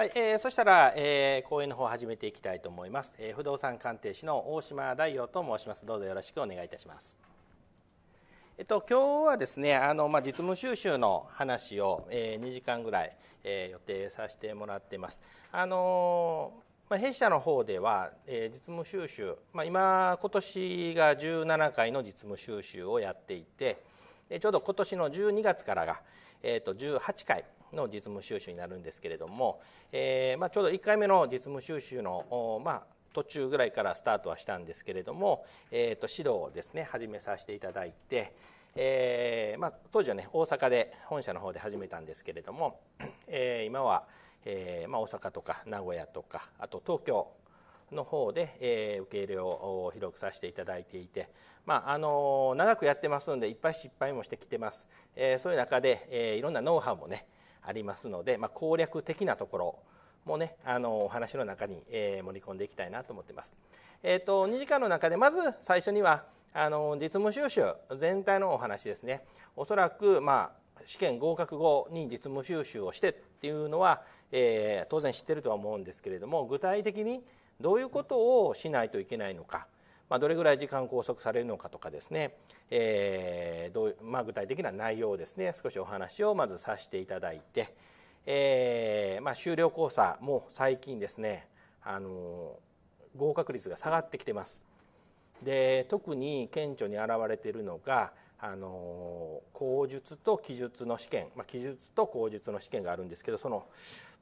はい、えー、そしたら、えー、講演の方始めていきたいと思います、えー、不動産鑑定士の大島大陽と申しますどうぞよろしくお願いいたしますえっと今日はですねあのまあ実務収集の話を、えー、2時間ぐらい、えー、予定させてもらってますあのまあ、弊社の方では、えー、実務収集、まあ、今今年が17回の実務収集をやっていてでちょうど今年の12月からが、えー、と18回の実務収集になるんですけれども、えーまあ、ちょうど1回目の実務収集の、まあ、途中ぐらいからスタートはしたんですけれども、えー、と指導をですね始めさせていただいて、えーまあ、当時はね大阪で本社の方で始めたんですけれども、えー、今は、えーまあ、大阪とか名古屋とかあと東京の方で、えー、受け入れを広くさせていただいていて、まああの長くやってますのでいっぱい失敗もしてきてます、えー、そういう中で、えー、いろんなノウハウもね、ありますので、まあ、攻略的なところもねあのお話の中に、えー、盛り込んでいきたいなと思ってます。えーと、と2時間の中でまず最初にはあの実務修習全体のお話ですねおそらく、まあ、試験合格後に実務修習をしてっていうのは、えー、当然知ってるとは思うんですけれども具体的にどういうことをしないといけないのか。まあ、どれぐらい時間拘束されるのかとかですね、えーどうまあ、具体的な内容をですね少しお話をまずさせていただいて、えーまあ、修了交差も最近ですねあの合格率が下がってきてます。で特に顕著に現れているのがあの口述と記述の試験、まあ、記述と口述の試験があるんですけどその、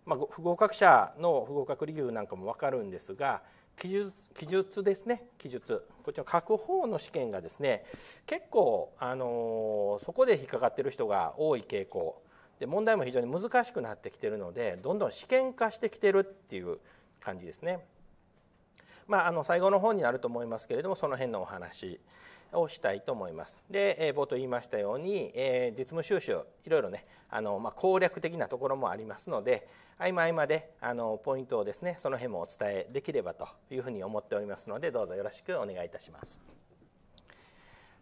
まあ、不合格者の不合格理由なんかも分かるんですが記述記述ですね記述こっちの書く方の試験がですね結構、あのそこで引っかかってる人が多い傾向で問題も非常に難しくなってきてるのでどんどん試験化してきてるっていう感じですね。まあ、あの最後の方になると思いますけれどもその辺のお話をしたいと思います。で、えー、冒頭言いましたように、えー、実務収集いろいろねあの、まあ、攻略的なところもありますので合間合間であのポイントをですねその辺もお伝えできればというふうに思っておりますのでどうぞよろしくお願いいたします。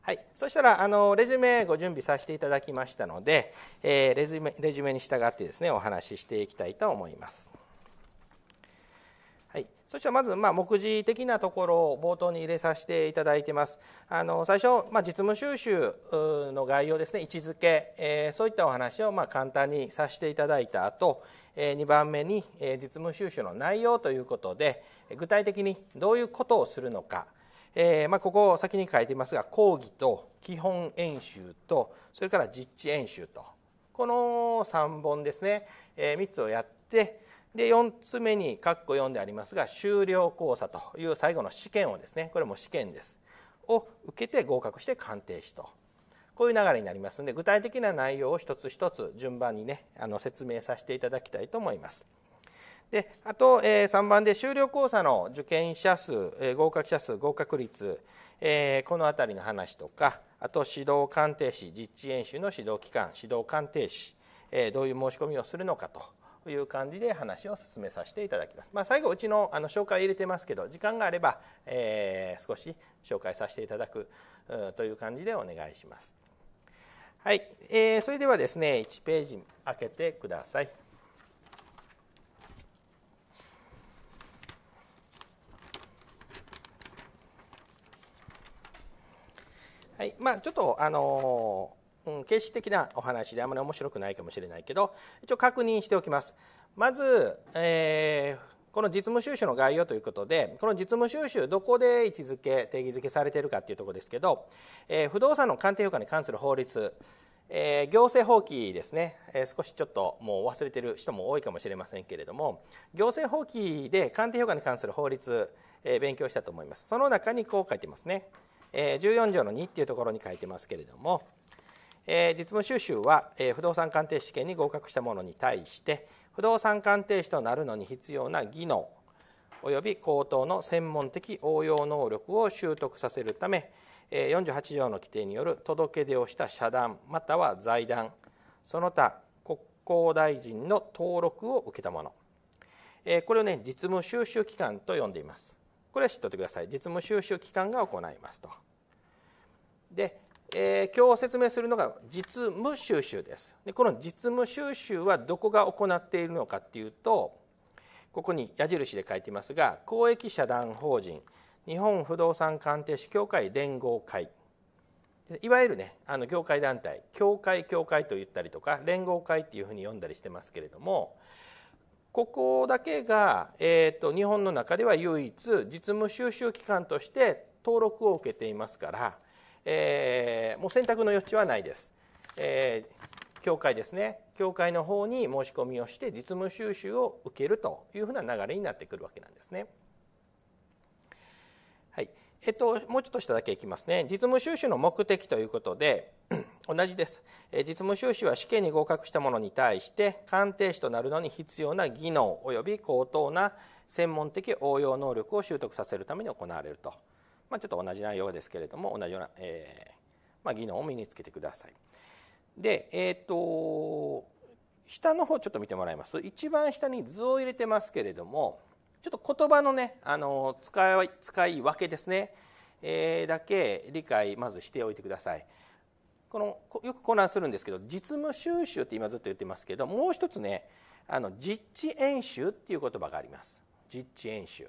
はい、そしたらあのレジュメご準備させていただきましたので、えー、レジュメレジュメに従ってですねお話ししていきたいと思います。そしてまず、まあ、目次的なところを冒頭に入れさせていただいてます。あの最初、まあ、実務収集の概要ですね、位置づけ、えー、そういったお話をまあ簡単にさせていただいた後、えー、2番目に、えー、実務収集の内容ということで、具体的にどういうことをするのか、えーまあ、ここを先に書いていますが、講義と基本演習と、それから実地演習と、この3本ですね、えー、3つをやって、で4つ目に括弧4でありますが修了講座という最後の試験をですねこれも試験ですを受けて合格して鑑定士とこういう流れになりますので具体的な内容を一つ一つ順番にねあの説明させていただきたいと思います。であと、え3番で修了講座の受験者数、え合格者数合格率、えこの辺りの話とかあと指導鑑定士実地演習の指導機関指導鑑定士、えどういう申し込みをするのかとという感じで話を進めさせていただきます、まあ、最後うちのあの紹介入れてますけど時間があれば、えー、少し紹介させていただくという感じでお願いしますはい、えー、それではですね1ページ開けてくださいはいまあ、ちょっと、あのーうん、形式的なお話であまり面白くないかもしれないけど一応確認しておきますまず、えー、この実務収集の概要ということでこの実務収集どこで位置づけ定義づけされているかというところですけど、えー、不動産の鑑定評価に関する法律えー、行政法規ですね、えー、少しちょっともう忘れてる人も多いかもしれませんけれども行政法規で鑑定評価に関する法律、えー、勉強したと思いますその中にこう書いてますね、え14条の2っていうところに書いてますけれどもえー、実務修習は、えー、不動産鑑定試験に合格した者に対して不動産鑑定士となるのに必要な技能及び口頭の専門的応用能力を習得させるため48条の規定による届け出をした社団または財団その他国交大臣の登録を受けたものこれをね実務収集機関と呼んでいますこれは知っておいてください実務収集機関が行いますとでえー、今日説明するのが実務収集ですでこの実務収集はどこが行っているのかっていうとここに矢印で書いていますが公益社団法人日本不動産鑑定士協会連合会いわゆるねあの業界団体協会協会と言ったりとか連合会っていうふうに読んだりしてますけれどもここだけが、えーと日本の中では唯一実務収集機関として登録を受けていますからえー、もう選択の余地はないです、えー、教会ですね教会の方に申し込みをして実務収集を受けるというふうな流れになってくるわけなんですね。はいえっと、もうちょっとしただけいきますね実務収集の目的ということで 同じです、え実務収集は試験に合格した者に対して鑑定士となるのに必要な技能及び高等な専門的応用能力を習得させるために行われると。まあ、ちょっと同じ内容ですけれども同じような、えーまあ、技能を身につけてください。で、えっ、ー、と下の方ちょっと見てもらいます一番下に図を入れてますけれどもちょっと言葉のねあの使い使い分けですね、えー、だけ理解まずしておいてください。このよく混乱するんですけど実務収集って今ずっと言ってますけどもう一つねあの実地演習っていう言葉があります実地演習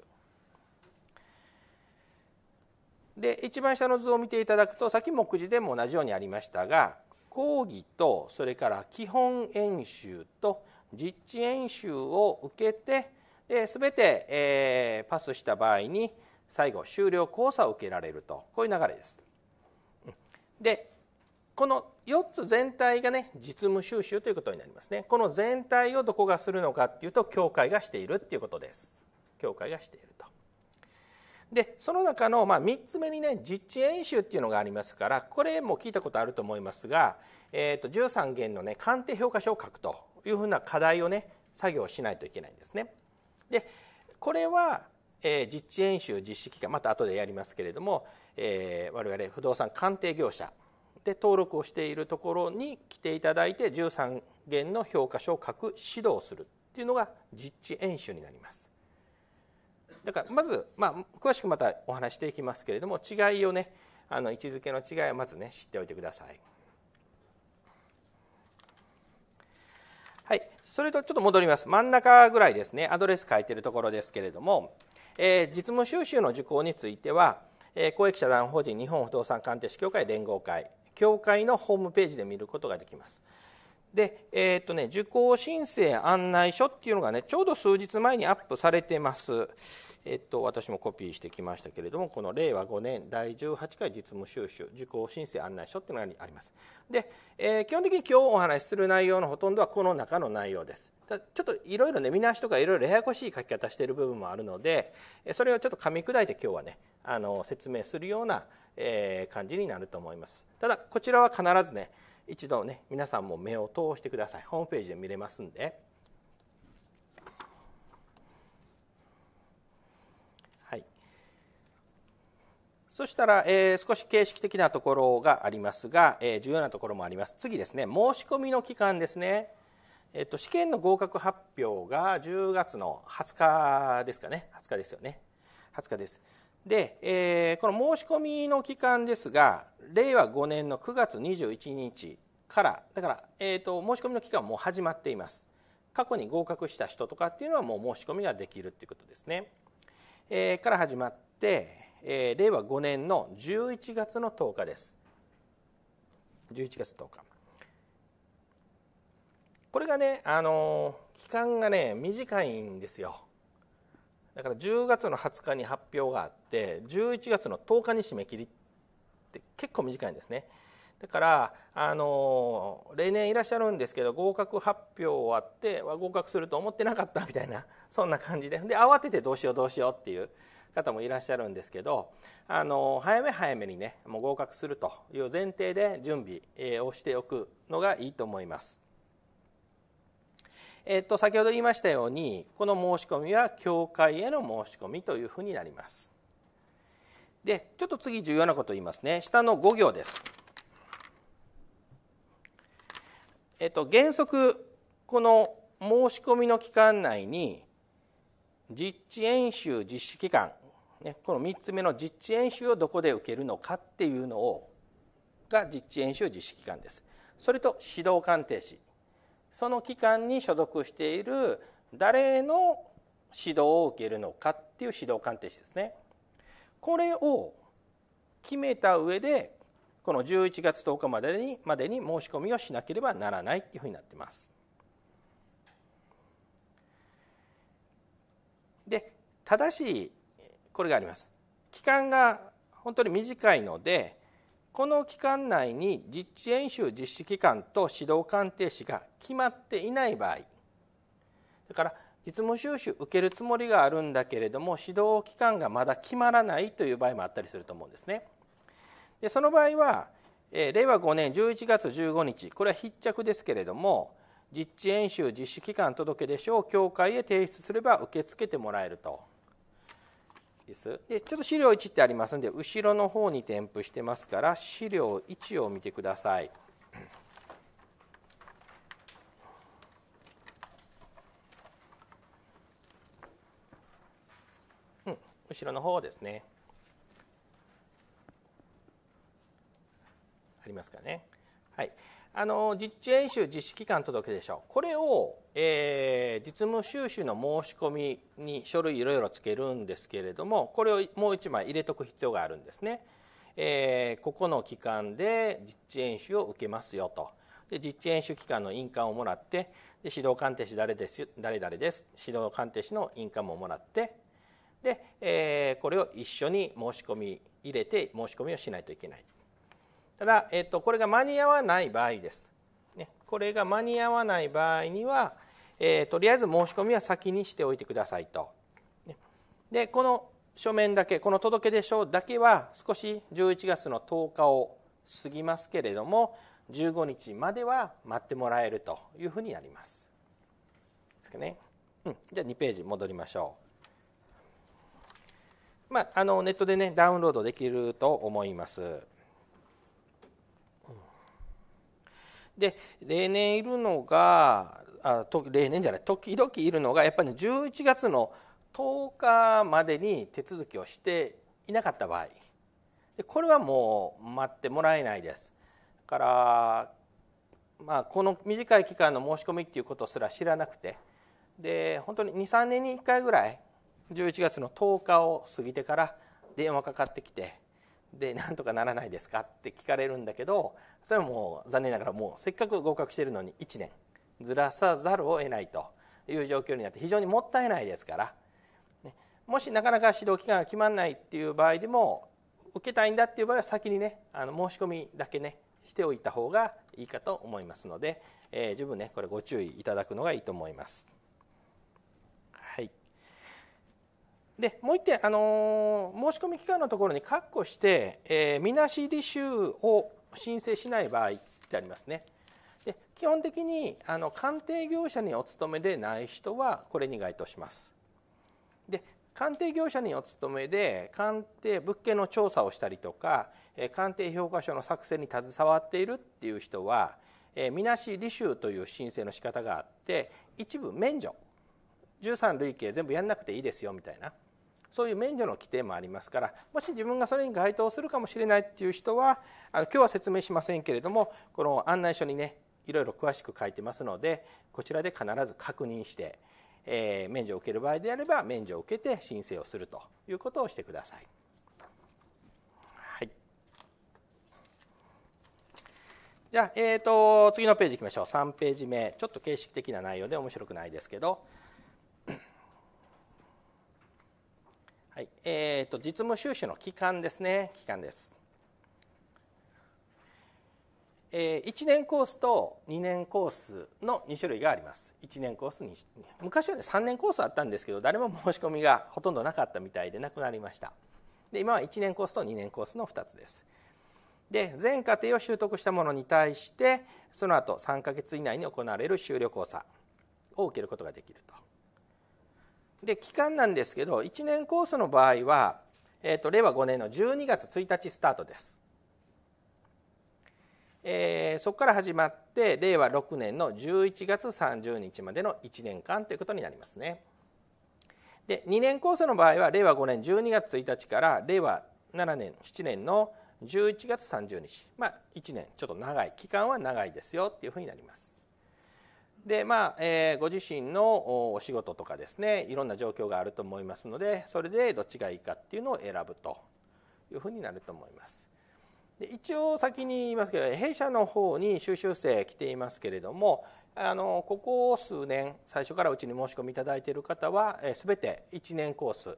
で一番下の図を見ていただくとさっき目次でも同じようにありましたが講義とそれから基本演習と実地演習を受けてで全て、えー、パスした場合に最後終了講座を受けられるとこういう流れです。でこの4つ全体がね実務収集ということになりますねこの全体をどこがするのかっていうと教会がしているっていうことです教会がしているとでその中のまあ3つ目にね実地演習っていうのがありますからこれも聞いたことあると思いますが、えー、と13件のね鑑定評価書を書くというふうな課題をね作業しないといけないんですね。でこれは、えー、実地演習実施期間また後でやりますけれども、えー、我々不動産鑑定業者で登録をしているところに来ていただいて13件の評価書を書く指導をするっていうのが実地演習になります。だからまず、まあ、詳しくまたお話していきますけれども違いをねあの位置づけの違いをまずね知っておいてください。はい、それとちょっと戻ります真ん中ぐらいですねアドレス書いてるところですけれども、えー、実務収集の受講については、えー、公益社団法人日本不動産鑑定士協会連合会協会のホームページで見ることができます。で、えー、っとね、受講申請案内書っていうのがね、ちょうど数日前にアップされてます。えっと、私もコピーしてきましたけれども、この令和5年第18回実務収集受講申請案内書っていうのがあります。で、えー、基本的に今日お話しする内容のほとんどはこの中の内容です。ただちょっといろいろね、見直しとかいろいろややこしい書き方している部分もあるので、それをちょっと噛み砕いて今日はね、あの説明するような、えー、感じになると思います。ただ、こちらは必ずね、一度ね皆さんも目を通してくださいホームページで見れますんで。はいそしたら、えー、少し形式的なところがありますが、えー、重要なところもあります。次ですね、申し込みの期間ですね。えっと、試験の合格発表が10月の20日ですかね。20日ですよね。20日です。で、えー、この申し込みの期間ですが、令和5年の9月21日からだから、えーと、申し込みの期間もう始まっています過去に合格した人とかっていうのはもう申し込みができるっていうことですね、えー、から始まって、えー、令和5年の11月の10日です11月10日これがね、あのー、期間がね短いんですよだから10月の20日に発表があって11月の10日に締め切りって結構短いんですね。だからあの例年いらっしゃるんですけど合格発表終わって合格すると思ってなかったみたいな そんな感じでで慌ててどうしようどうしようっていう方もいらっしゃるんですけどあの早め早めにねもう合格するという前提で準備をしておくのがいいと思います。えっと、先ほど言いましたようにこの申し込みは教会への申し込みというふうになります。でちょっと次重要なことを言いますね下の5行です。えっと、原則この申し込みの期間内に実地演習実施期間、ね、この3つ目の実地演習をどこで受けるのかっていうのをが実地演習実施期間ですそれと指導鑑定士その期間に所属している誰の指導を受けるのかっていう指導鑑定士ですねこれを決めた上でこの11月10日までにまでに申し込みをしなければならないっていうふうになっています。で正しいこれがあります。期間が本当に短いのでこの期間内に実地演習実施期間と指導鑑定士が決まっていない場合だから実務収集受けるつもりがあるんだけれども指導期間がまだ決まらないという場合もあったりすると思うんですね。でその場合は、えー、令和5年11月15日これは筆着ですけれども実地演習実施期間届出書を協会へ提出すれば受け付けてもらえると。ですでちょっと資料1ってありますんで後ろの方に添付してますから資料1を見てください。うん、後ろの方ですね。ありますかね。はい、あの実地演習実施期間届出うこれを、えー、実務収集の申し込みに書類いろいろつけるんですけれどもこれをもう1枚入れとく必要があるんですね。えー、ここの期間で実地演習を受けますよと。で実地演習期間の印鑑をもらってで指導鑑定士誰です誰々です指導鑑定士の印鑑ももらってで、えー、これを一緒に申し込み入れて申し込みをしないといけないただ、えっと、これが間に合わない場合です。ね、これが間に合わない場合には、えー、とりあえず申し込みは先にしておいてくださいと。でこの書面だけこの届け出書だけは少し11月の10日を過ぎますけれども15日までは待ってもらえるというふうになります。ですかね。うん、じゃあ2ページ戻りましょう。まあ、あのネットでねダウンロードできると思います。で例年いるのがあと例年じゃない時々いるのがやっぱり11月の10日までに手続きをしていなかった場合でこれはもう待ってもらえないです。だから、まあ、この短い期間の申し込みっていうことすら知らなくてで本当に23年に1回ぐらい11月の10日を過ぎてから電話かかってきてでなんとかならないですかって聞かれるんだけどそれはもう残念ながらもうせっかく合格してるのに1年ずらさざるを得ないという状況になって非常にもったいないですから、ね、もしなかなか指導期間が決まらないっていう場合でも受けたいんだっていう場合は先にねあの申し込みだけねしておいた方がいいかと思いますので、えー、十分ねこれご注意いただくのがいいと思います。でもう一点、あのー、申し込み期間のところに括弧して、えー、みなし履修を申請しない場合ってありますね。で基本的にあの鑑定業者にお勤めでない人はこれに該当します。で鑑定業者にお勤めで鑑定物件の調査をしたりとか、え鑑定評価書の作成に携わっているっていう人は、えみなし履修という申請の仕方があって一部免除13類型全部やんなくていいですよみたいな。そういう免除の規定もありますからもし自分がそれに該当するかもしれないっていう人はあの今日は説明しませんけれどもこの案内書にねいろいろ詳しく書いてますのでこちらで必ず確認して、えー、免除を受ける場合であれば免除を受けて申請をするということをしてください。はい、じゃあ、えーと、と次のページいきましょう3ページ目ちょっと形式的な内容で面白くないですけどはい、えっ、ー、と実務収支の期間ですね期間です。えー、1年コースと2年コースの2種類があります1年コースに昔はね3年コースあったんですけど誰も申し込みがほとんどなかったみたいでなくなりましたで今は1年コースと2年コースの2つですで全課程を習得したものに対してその後3か月以内に行われる修了講座を受けることができるとで期間なんですけど1年コースの場合は、えーと、令和5年の12月1日スタートです、えー、そこから始まって令和6年の11月30日までの1年間ということになりますねで2年コースの場合は令和5年12月1日から令和7年7年の11月30日まあ1年ちょっと長い期間は長いですよっていうふうになりますでまあえー、ご自身のお仕事とかですねいろんな状況があると思いますのでそれでどっちがいいかっていうのを選ぶというふうになると思います。で一応先に言いますけど弊社の方に収集生来ていますけれどもあのここ数年最初からうちに申し込みいただいている方は、えー、全て1年コース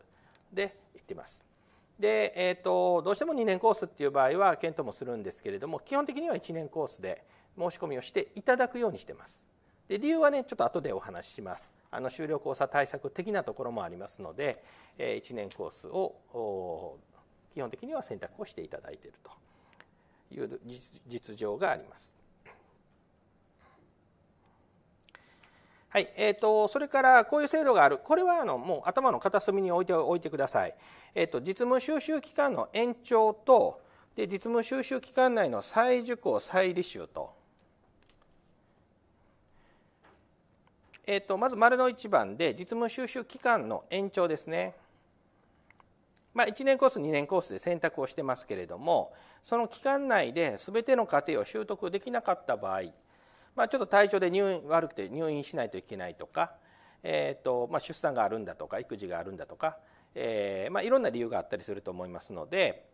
で行ってます。で、えーと、とどうしても2年コースっていう場合は検討もするんですけれども基本的には1年コースで申し込みをしていただくようにしてます。で理由はねちょっと後でお話ししますあの終了交差対策的なところもありますので、えー、1年コースを基本的には選択をしていただいているという実情があります。はい、えっ、ー、と、それからこういう制度がある。これはあのもう頭の片隅に置いておいてください。えっ、ー、と実務収集期間の延長とで実務収集期間内の再受講再履修とえーと、まず丸の1番で実務収集期間の延長ですね、まあ、1年コース2年コースで選択をしてますけれどもその期間内で全ての課程を習得できなかった場合、まあ、ちょっと体調で入院悪くて入院しないといけないとか、えーとまあ、出産があるんだとか育児があるんだとか、えーまあ、いろんな理由があったりすると思いますので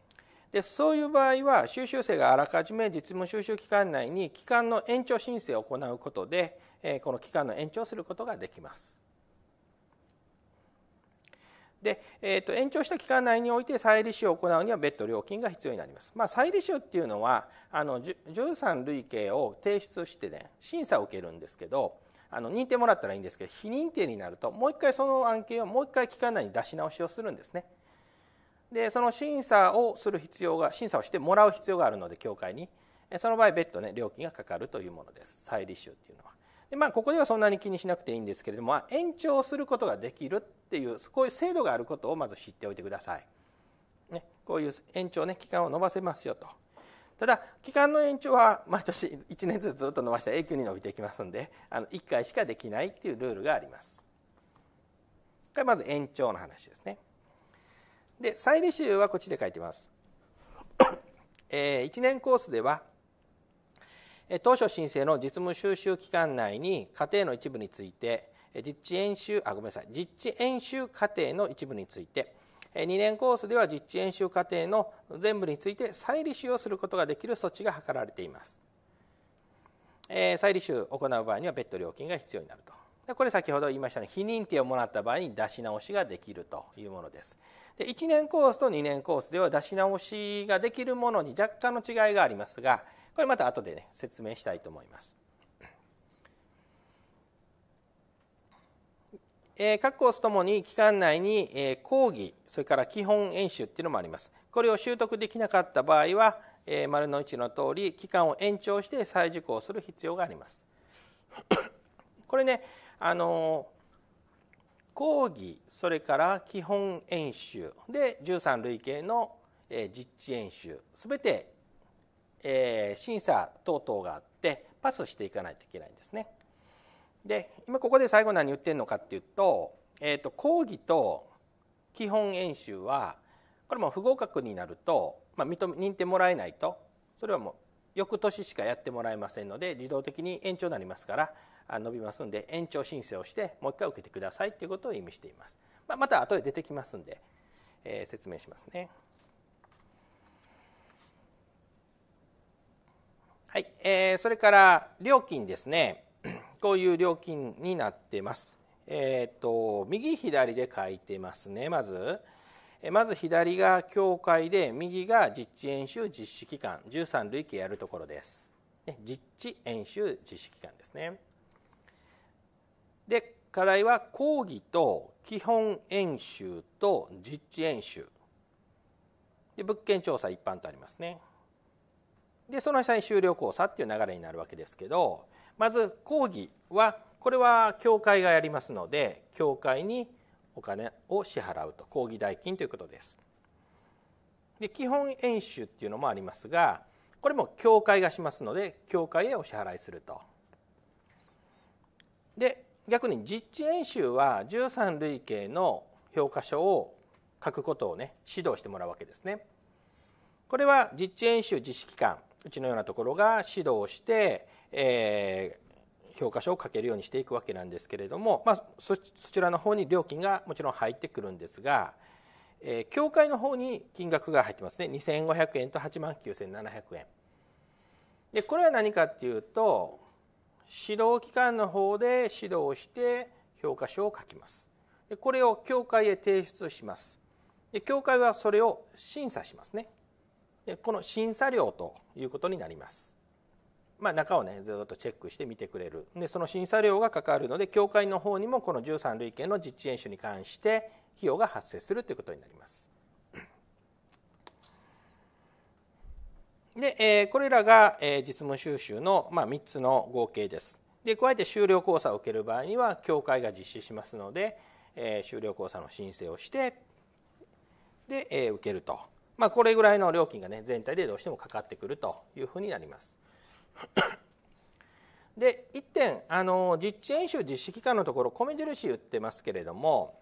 でそういう場合は修習生があらかじめ実務修習期間内に期間の延長申請を行うことでこの期間の延長することができます。で、えー、と延長した期間内において再利子を行うには別途料金が必要になります。まあ、再利子っていうのはあの13類型を提出してね審査を受けるんですけどあの認定もらったらいいんですけど非認定になるともう一回その案件をもう一回期間内に出し直しをするんですね。でその審査をする必要が審査をしてもらう必要があるので協会にその場合別途ね料金がかかるというものです再履修っていうのは。でまあ、ここではそんなに気にしなくていいんですけれども、延長することができるっていうこういう制度があることをまず知っておいてください、ね、こういう延長ね期間を延ばせますよとただ期間の延長は毎年1年ずつずっと延ばしたら永久に延びていきますんであの1回しかできないっていうルールがありますまず延長の話ですねで再履修はこっちで書いてますえ1年コースでは当初申請の実務収集期間内に家庭の一部について実地演習あごめんなさい実地演習課程の一部について2年コースでは実地演習課程の全部について再履修をすることができる措置が図られています、え再履修を行う場合には別途料金が必要になるとでこれ先ほど言いましたように非認定をもらった場合に出し直しができるというものですで1年コースと2年コースでは出し直しができるものに若干の違いがありますがこれまた後でね説明したいと思います。えー、各コースともに期間内に、えー、講義それから基本演習っていうのもありますこれを習得できなかった場合は、えー、丸の1の通り期間を延長して再受講する必要があります これねあの講義それから基本演習で13類型の、えー、実地演習すべてえー、審査等々があってパスしていかないといけないんですね。で今ここで最後何言ってるのかっていうと,、えーと、講義と基本演習はこれも不合格になると、まあ、認認定もらえないとそれはもう翌年しかやってもらえませんので自動的に延長になりますから伸びますんで延長申請をしてもう一回受けてくださいということを意味しています、まあ、また後で出てきますんで、えー、説明しますね。はい、えー、それから料金ですね、こういう料金になってます。えっ、ー、と右左で書いてますね、まず。えまず左が教会で右が実地演習実施機関13類型やるところです。ね、実地演習実施機関ですね。で課題は講義と基本演習と実地演習で物件調査一般とありますね。でその下に修了講座っていう流れになるわけですけどまず講義はこれは教会がやりますので教会にお金を支払うと講義代金ということです。で基本演習っていうのもありますがこれも教会がしますので教会へお支払いすると。で逆に実地演習は13類型の評価書を書くことをね指導してもらうわけですね。これは実地演習実施機関うちのようなところが指導して、えー、評価書を書けるようにしていくわけなんですけれども、まあ、そちらの方に料金がもちろん入ってくるんですが、えー、教会の方に金額が入ってますね2500円と8万9700円でこれは何かっていうと指導機関の方で指導して評価書を書きますでこれを教会へ提出しますで教会はそれを審査しますねこの審査料ということになります。まあ、中をねずっとチェックして見てくれるでその審査料がかかるので教会の方にもこの13類型の実地演習に関して費用が発生するということになります。で、えー、これらが、えー、実務収集の、まあ、3つの合計です。で加えて修了交差を受ける場合には教会が実施しますので、え修了交差の申請をしてで、えー、受けるとまあ、これぐらいの料金がね全体でどうしてもかかってくるというふうになります。で1点あの実地演習実施期間のところ米印言ってますけれども、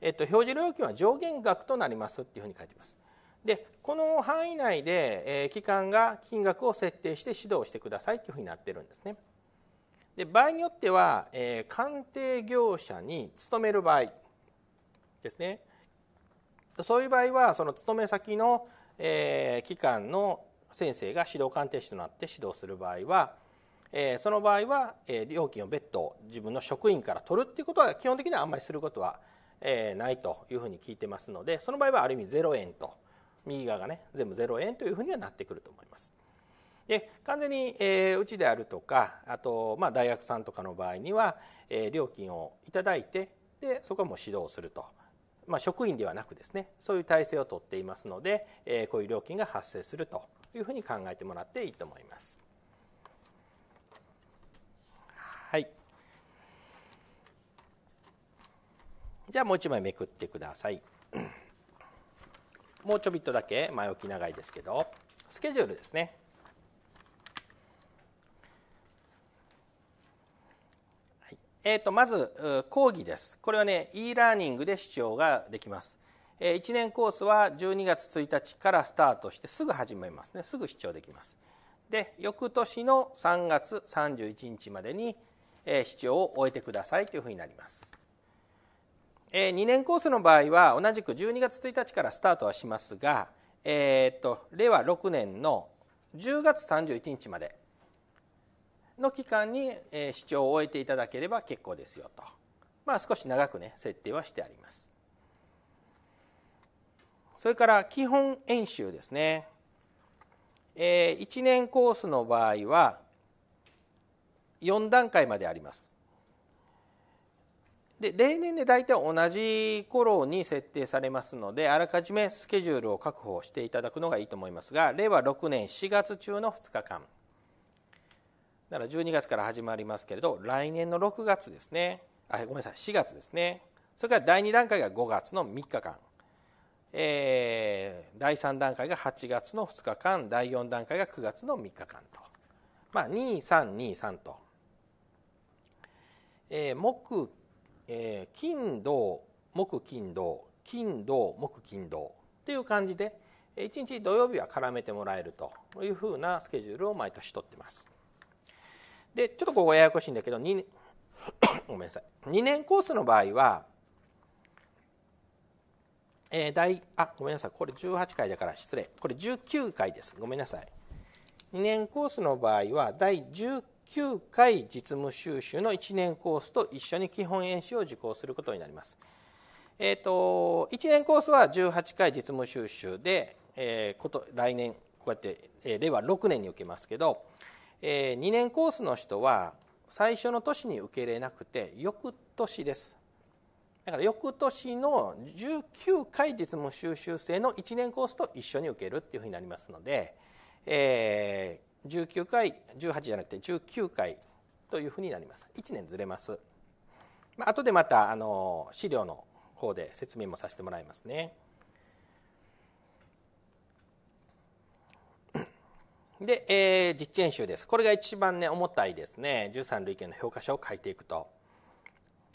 えっと、表示料金は上限額となりますっていうふうに書いてます。でこの範囲内で、えー、期間が金額を設定して指導してくださいというふうになってるんですね。で場合によっては、えー、鑑定業者に勤める場合ですねそういう場合はその勤め先の、えー、機関の先生が指導鑑定士となって指導する場合は、えー、その場合は、えー、料金を別途自分の職員から取るっていうことは基本的にはあんまりすることは、えー、ないというふうに聞いてますのでその場合はある意味0円と右側がね全部0円というふうにはなってくると思います。で完全に、えー、うちであるとかあと、まあ、大学さんとかの場合には、えー、料金をいただいてでそこはもう指導すると。まあ、職員ではなくですねそういう体制をとっていますので、えー、こういう料金が発生するというふうに考えてもらっていいと思います。はい、じゃあもう一枚めくってください。もうちょびっとだけ前置き長いですけどスケジュールですねえーと、まず講義ですこれはね e ラーニングで視聴ができます、え1年コースは12月1日からスタートしてすぐ始めますねすぐ視聴できますで翌年の3月31日までに、え視聴を終えてくださいというふうになります、え2年コースの場合は同じく12月1日からスタートはしますが、えーと、と令和6年の10月31日までの期間に、えー、視聴を終えていただければ結構ですよと、まあ、少し長くね設定はしてありますそれから基本演習ですね、えー、1年コースの場合は4段階までありますで例年で大体同じ頃に設定されますのであらかじめスケジュールを確保していただくのがいいと思いますが令和6年4月中の2日間だから12月から始まりますけれど来年の6月ですねあごめんなさい4月ですねそれから第2段階が5月の3日間、えー、第3段階が8月の2日間第4段階が9月の3日間と、まあ、2323と、えー、木、えー、金土木金土金土木金土という感じで1日土曜日は絡めてもらえるというふうなスケジュールを毎年とってます。でちょっとここややこしいんだけど2 ごめんなさい2年コースの場合は、えー、大あごめんなさいこれ18回だから失礼これ19回ですごめんなさい2年コースの場合は第19回実務修習の1年コースと一緒に基本演習を受講することになります。えーと、1年コースは18回実務修習で、えー、こと来年こうやって、えー、令和6年に受けますけどえー、2年コースの人は最初の年に受け入れなくて翌年ですだから翌年の19回実務修習生の1年コースと一緒に受けるっていうふうになりますので、えー、19回18じゃなくて19回というふうになります1年ずれます、まあ後でまたあの資料の方で説明もさせてもらいますね。で、えー、実演習です。これが一番ね、重たいですね。13類型の評価書を書いていくと。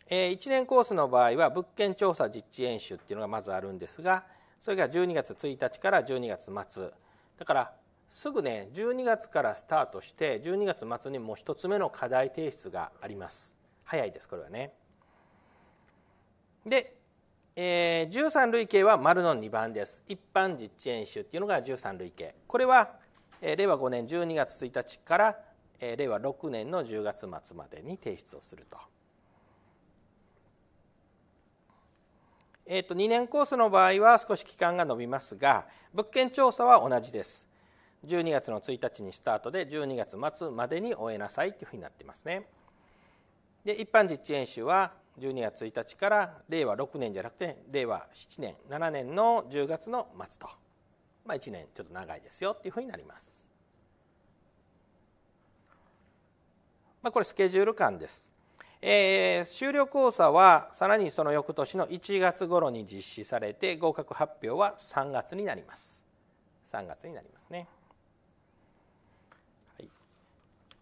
えー、1年コースの場合は、物件調査実地演習っていうのがまずあるんですが、それが12月1日から12月末。だから、すぐね、12月からスタートして、12月末にもう1つ目の課題提出があります。早いです、これはね。で、えー、13類型は丸の2番です。一般実演習っていうのが13類型。これは令和5年12月1日から令和6年の10月末までに提出をすると。えー、と2年コースの場合は少し期間が延びますが物件調査は同じです12月の1日にスタートで12月末までに終えなさいというふうになっていますねで一般実地演習は12月1日から令和6年じゃなくて令和7年7年の10月の末とまあ、1年ちょっと長いですよっていうふうになります。まあ、これスケジュール感です。えー、修了講座はさらにその翌年の1月頃に実施されて合格発表は3月になります。3月になりますね。はい、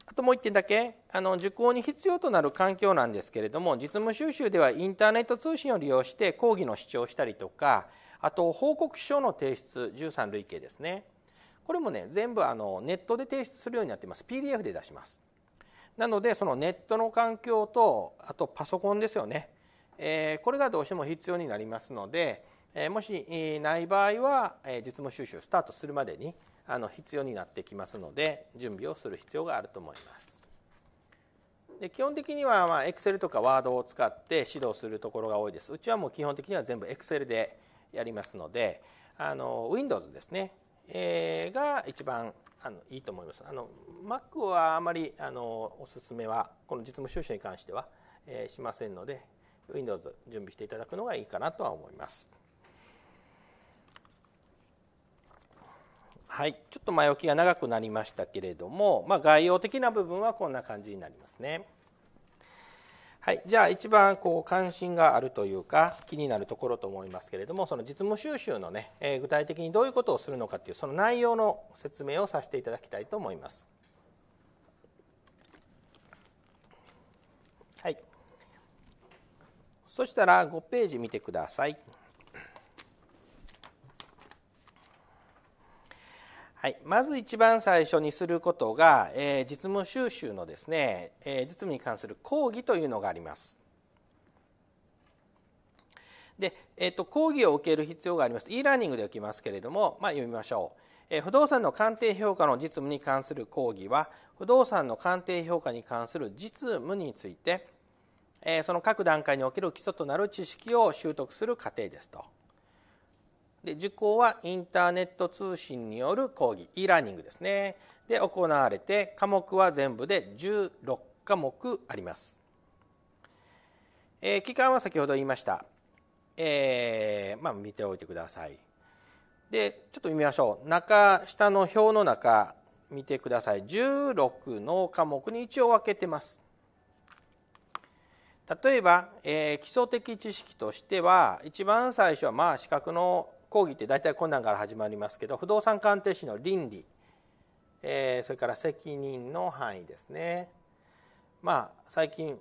あともう1点だけあの受講に必要となる環境なんですけれども実務修習ではインターネット通信を利用して講義の視聴したりとかあと報告書の提出13類型ですねこれもね全部あのネットで提出するようになっています PDF で出しますなのでそのネットの環境とあとパソコンですよね、えー、これがどうしても必要になりますので、えー、もし、ない場合は、えー、実務収集スタートするまでにあの必要になってきますので準備をする必要があると思います。で基本的にはま Excel とか Word を使って指導するところが多いです。うちはもう基本的には全部 Excel でやりますのであの Windows ですね、えー、が一番あのいいと思いますあの Mac はあまりあのおすすめはこの実務収集に関しては、えー、しませんので Windows 準備していただくのがいいかなとは思いますはいちょっと前置きが長くなりましたけれども、まあ、概要的な部分はこんな感じになりますねはい、じゃあ一番こう関心があるというか気になるところと思いますけれどもその実務収集のね、えー、具体的にどういうことをするのかっていうその内容の説明をさせていただきたいと思います。はい、そしたら5ページ見てください。はい、まず一番最初にすることが、えー、実務収集のですね、えー、実務に関する講義というのがあります。で、えーと、講義を受ける必要があります e ラーニングで受けますけれども、まあ、読みましょう、え不動産の鑑定評価の実務に関する講義は不動産の鑑定評価に関する実務について、えその各段階における基礎となる知識を習得する過程ですと。で受講はインターネット通信による講義 e ラーニングですねで行われて科目は全部で16科目あります、えー、期間は先ほど言いましたえー、まあ見ておいてくださいでちょっと見ましょう中下の表の中見てください16の科目に一応分けてます例えば、えー、基礎的知識としては一番最初はまあ資格の講義って大体困難から始まりますけど不動産鑑定士の倫理、えー、それから責任の範囲ですねまあ最近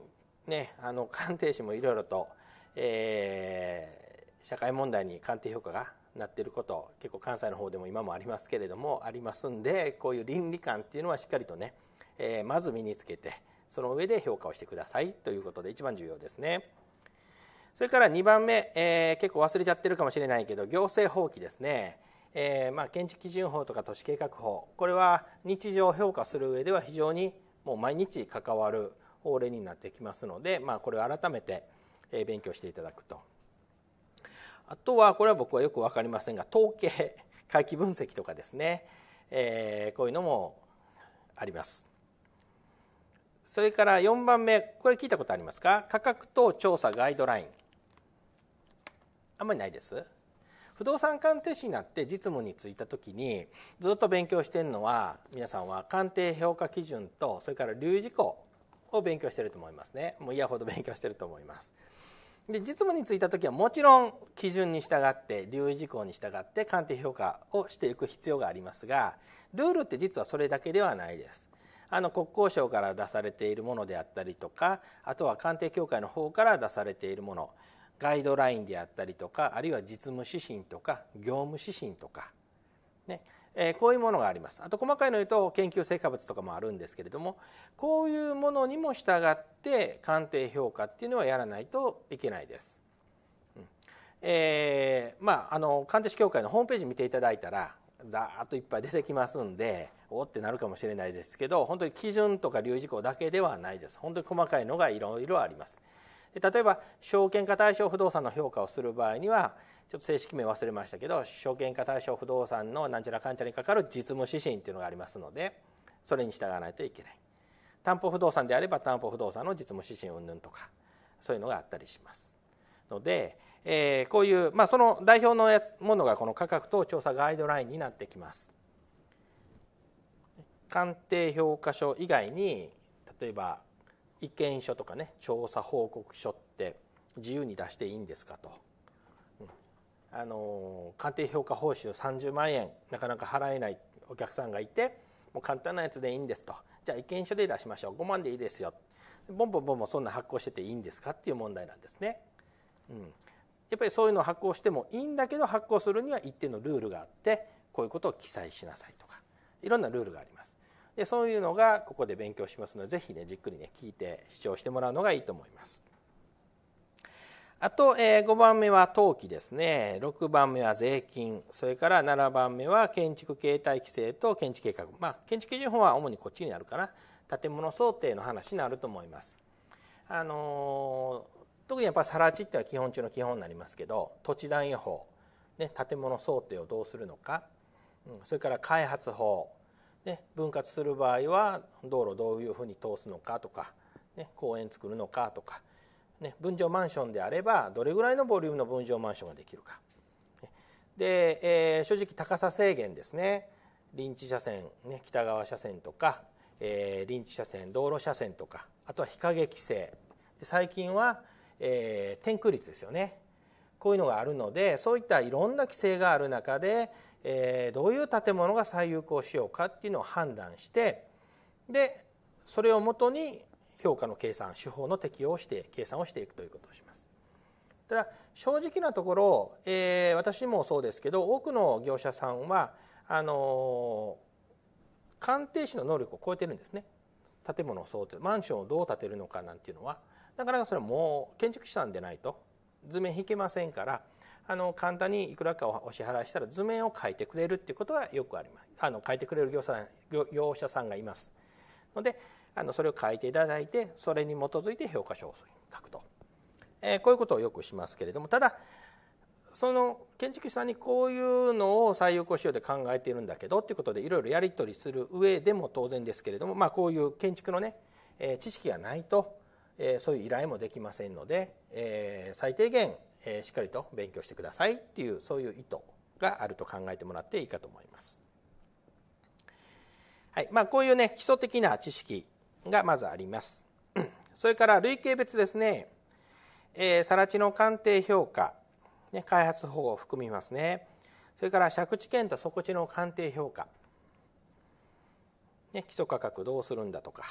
ねあの鑑定士もいろいろと、えー、社会問題に鑑定評価がなっていること結構関西の方でも今もありますけれどもありますんでこういう倫理観っていうのはしっかりとね、えー、まず身につけてその上で評価をしてくださいということで一番重要ですね。それから2番目、えー、結構忘れちゃってるかもしれないけど行政法規ですね、えーまあ、建築基準法とか都市計画法これは日常評価する上では非常にもう毎日関わる法令になってきますので、まあ、これを改めて勉強していただくとあとはこれは僕はよく分かりませんが統計回帰分析とかですね、えー、こういうのもありますそれから4番目これ聞いたことありますか価格等調査ガイドラインあんまりないです不動産鑑定士になって実務に就いた時にずっと勉強してるのは皆さんは鑑定評価基準とそれから留意事項を勉強してると思いますねもう嫌ほど勉強してると思いますで実務に就いた時はもちろん基準に従って留意事項に従って鑑定評価をしていく必要がありますがルールって実はそれだけではないですあの国交省から出されているものであったりとかあとは鑑定協会の方から出されているものガイドラインであったりとかあるいは実務指針とか業務指針とか、ねえー、こういうものがありますあと細かいの言うと研究成果物とかもあるんですけれどもこういうものにも従って鑑定評価っていうのはやらないといけないです。うんえー、まあ、あの鑑定士協会のホームページ見ていただいたらざーっといっぱい出てきますんでおってなるかもしれないですけど本当に基準とか留意事項だけではないです本当に細かいのがいろいろあります。例えば証券化対象不動産の評価をする場合にはちょっと正式名忘れましたけど証券化対象不動産のなんちゃらかんちゃらにかかる実務指針っていうのがありますのでそれに従わないといけない担保不動産であれば担保不動産の実務指針云々とかそういうのがあったりしますので、えー、こういう、まあ、その代表のやつものがこの価格等調査ガイドラインになってきます鑑定評価書以外に例えば意見書とかね調査報告書って自由に出していいんですかと、うん、あの鑑定評価報酬30万円なかなか払えないお客さんがいてもう簡単なやつでいいんですとじゃあ意見書で出しましょう5万でいいですよボンボンボンボンそんな発行してていいんですかっていう問題なんですね、うん、やっぱりそういうのを発行してもいいんだけど発行するには一定のルールがあってこういうことを記載しなさいとかいろんなルールがありますでそういうのがここで勉強しますのでぜひねじっくりね聞いて視聴してもらうのがいいと思います。あと、え5番目は登記ですね6番目は税金それから7番目は建築形態規制と建築計画、まあ、建築基準法は主にこっちになるかな建物想定の話になると思います。あのー、特にやっぱ更地っていうのは基本中の基本になりますけど土地段予法、ね、建物想定をどうするのか、うん、それから開発法ね、分割する場合は道路どういうふうに通すのかとか、ね、公園作るのかとか、ね、分譲マンションであればどれぐらいのボリュームの分譲マンションができるか。で、えー、正直高さ制限ですね臨地車線、ね、北側車線とか、えー、臨地車線道路車線とかあとは日陰規制で最近は、えー、天空率ですよねこういうのがあるのでそういったいろんな規制がある中でえー、どういう建物が最有効しようかっていうのを判断してでそれをもとに評価の計算手法の適用をして計算をしていくということをします。ただ正直なところ、えー、私もそうですけど多くの業者さんはあのー、鑑定士の能力を超えてるんですね建物を想定マンションをどう建てるのかなんていうのはなかなかそれはもう建築士さんでないと図面引けませんからあの簡単にいくらかをお支払いしたら図面を書いてくれるっていうことはよくありますあの書いてくれる業者業者さんがいますのであのそれを書いていただいてそれに基づいて評価書を書くと、えー、こういうことをよくしますけれどもただその建築士さんにこういうのを採用講習で考えているんだけどっていうことでいろいろやり取りする上でも当然ですけれども、まあ、こういう建築のね、えー、知識がないと、えー、そういう依頼もできませんので、えー、最低限えしっかりと勉強してくださいっていうそういう意図があると考えてもらっていいかと思います。はいまあ、こういうね基礎的な知識がまずあります。それから類型別ですね、えー、更地の鑑定評価、ね、開発方法を含みますね。それから借地権と底地の鑑定評価、ね、基礎価格どうするんだとか、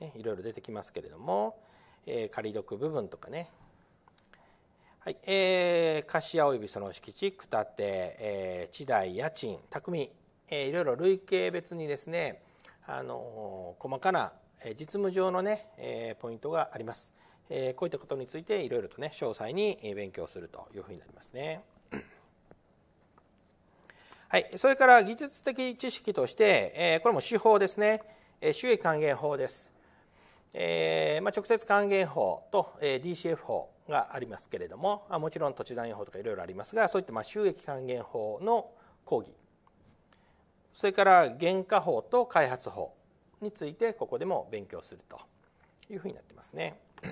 ね、いろいろ出てきますけれども、えー、仮読部分とかねはい、えー、貸し屋及びその敷地、区建て、えー、地代、家賃、匠、えー、いろいろ累計別にですね、あのー、細かな実務上のね、えー、ポイントがあります。えー、こういったことについていろいろとね、詳細に勉強するというふうになりますね。はい、それから技術的知識として、えー、これも手法ですね、えー、収益還元法です。えまあ、直接還元法と、えー、DCF 法がありますけれども、あ、もちろん土地残余法とかいろいろありますがそういったまあ収益還元法の講義それから原価法と開発法についてここでも勉強するというふうになってますね。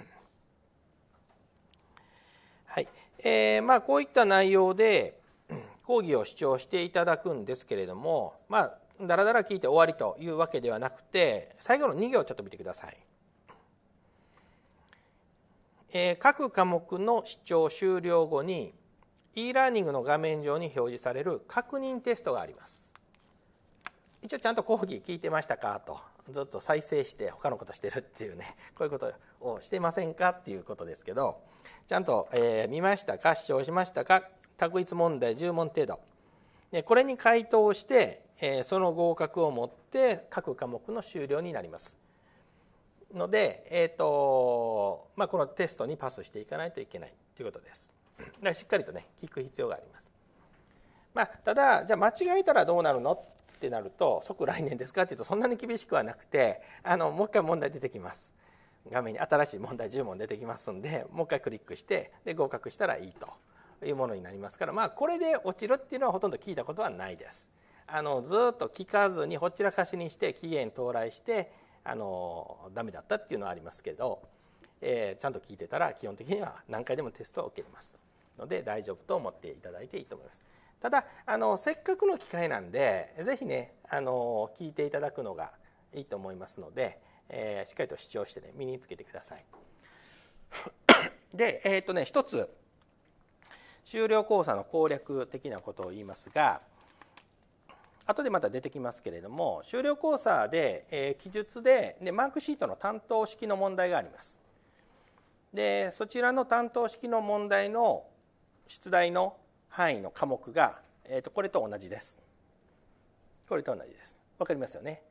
はいえーまあ、こういった内容で 講義を主張していただくんですけれども、まあ、だらだら聞いて終わりというわけではなくて最後の2行ちょっと見てください。え各科目の視聴終了後に e ラーニングの画面上に表示される確認テストがあります一応ちゃんと講義聞いてましたかとずっと再生して他のことしてるっていうねこういうことをしてませんかっていうことですけどちゃんと、えー、見ましたか視聴しましたか択一問題10問程度でこれに回答して、えー、その合格をもって各科目の終了になりますので、えーとまあ、このテストにパスしていかないといけないということです。だからしっかりとね聞く必要があります。まあ、ただじゃあ間違えたらどうなるのってなると即来年ですかっていうとそんなに厳しくはなくてあのもう一回問題出てきます。画面に新しい問題10問出てきますんでもう一回クリックしてで合格したらいいというものになりますから、まあ、これで落ちるっていうのはほとんど聞いたことはないです。あのずっと聞かずにほちらかしにして期限到来してあのダメだったっていうのはありますけど、えー、ちゃんと聞いてたら基本的には何回でもテストは受けれますので大丈夫と思っていただいていいと思います。ただあのせっかくの機会なんで是非ねあの聞いていただくのがいいと思いますので、えー、しっかりと主張してね身につけてください。でえっ、とね一つ終了講座の攻略的なことを言いますが後でまた出てきますけれども修了講座で、えー、記述ででマークシートの担当式の問題がありますでそちらの担当式の問題の出題の範囲の科目が、えーと、これと同じですこれと同じです分かりますよね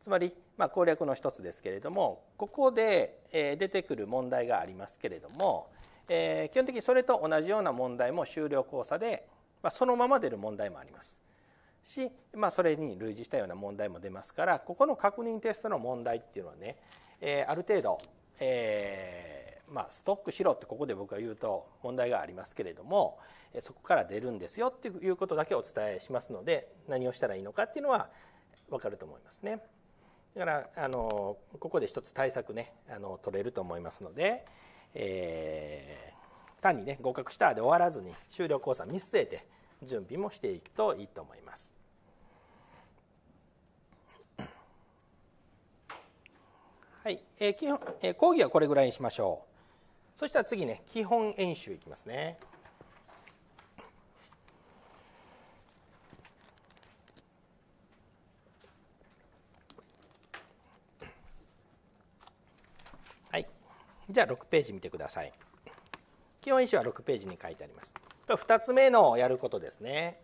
つまり、まあ、攻略の一つですけれどもここで、えー、出てくる問題がありますけれども、えー、基本的にそれと同じような問題も修了講座で、まあ、そのまま出る問題もありますし、まあ、それに類似したような問題も出ますからここの確認テストの問題っていうのはね、えー、ある程度、えー、まあ、ストックしろってここで僕が言うと問題がありますけれどもそこから出るんですよっていうことだけお伝えしますので何をしたらいいのかっていうのは分かると思いますね。だからあのここで一つ対策ねあの取れると思いますので、えー、単にね合格したで終わらずに終了講座見据えて準備もしていくといいと思います。はい、えー、基本、えー、講義はこれぐらいにしましょう。そしたら次ね、基本演習いきますね。はい、じゃあ6ページ見てください。基本演習は6ページに書いてあります。2つ目のやることですね。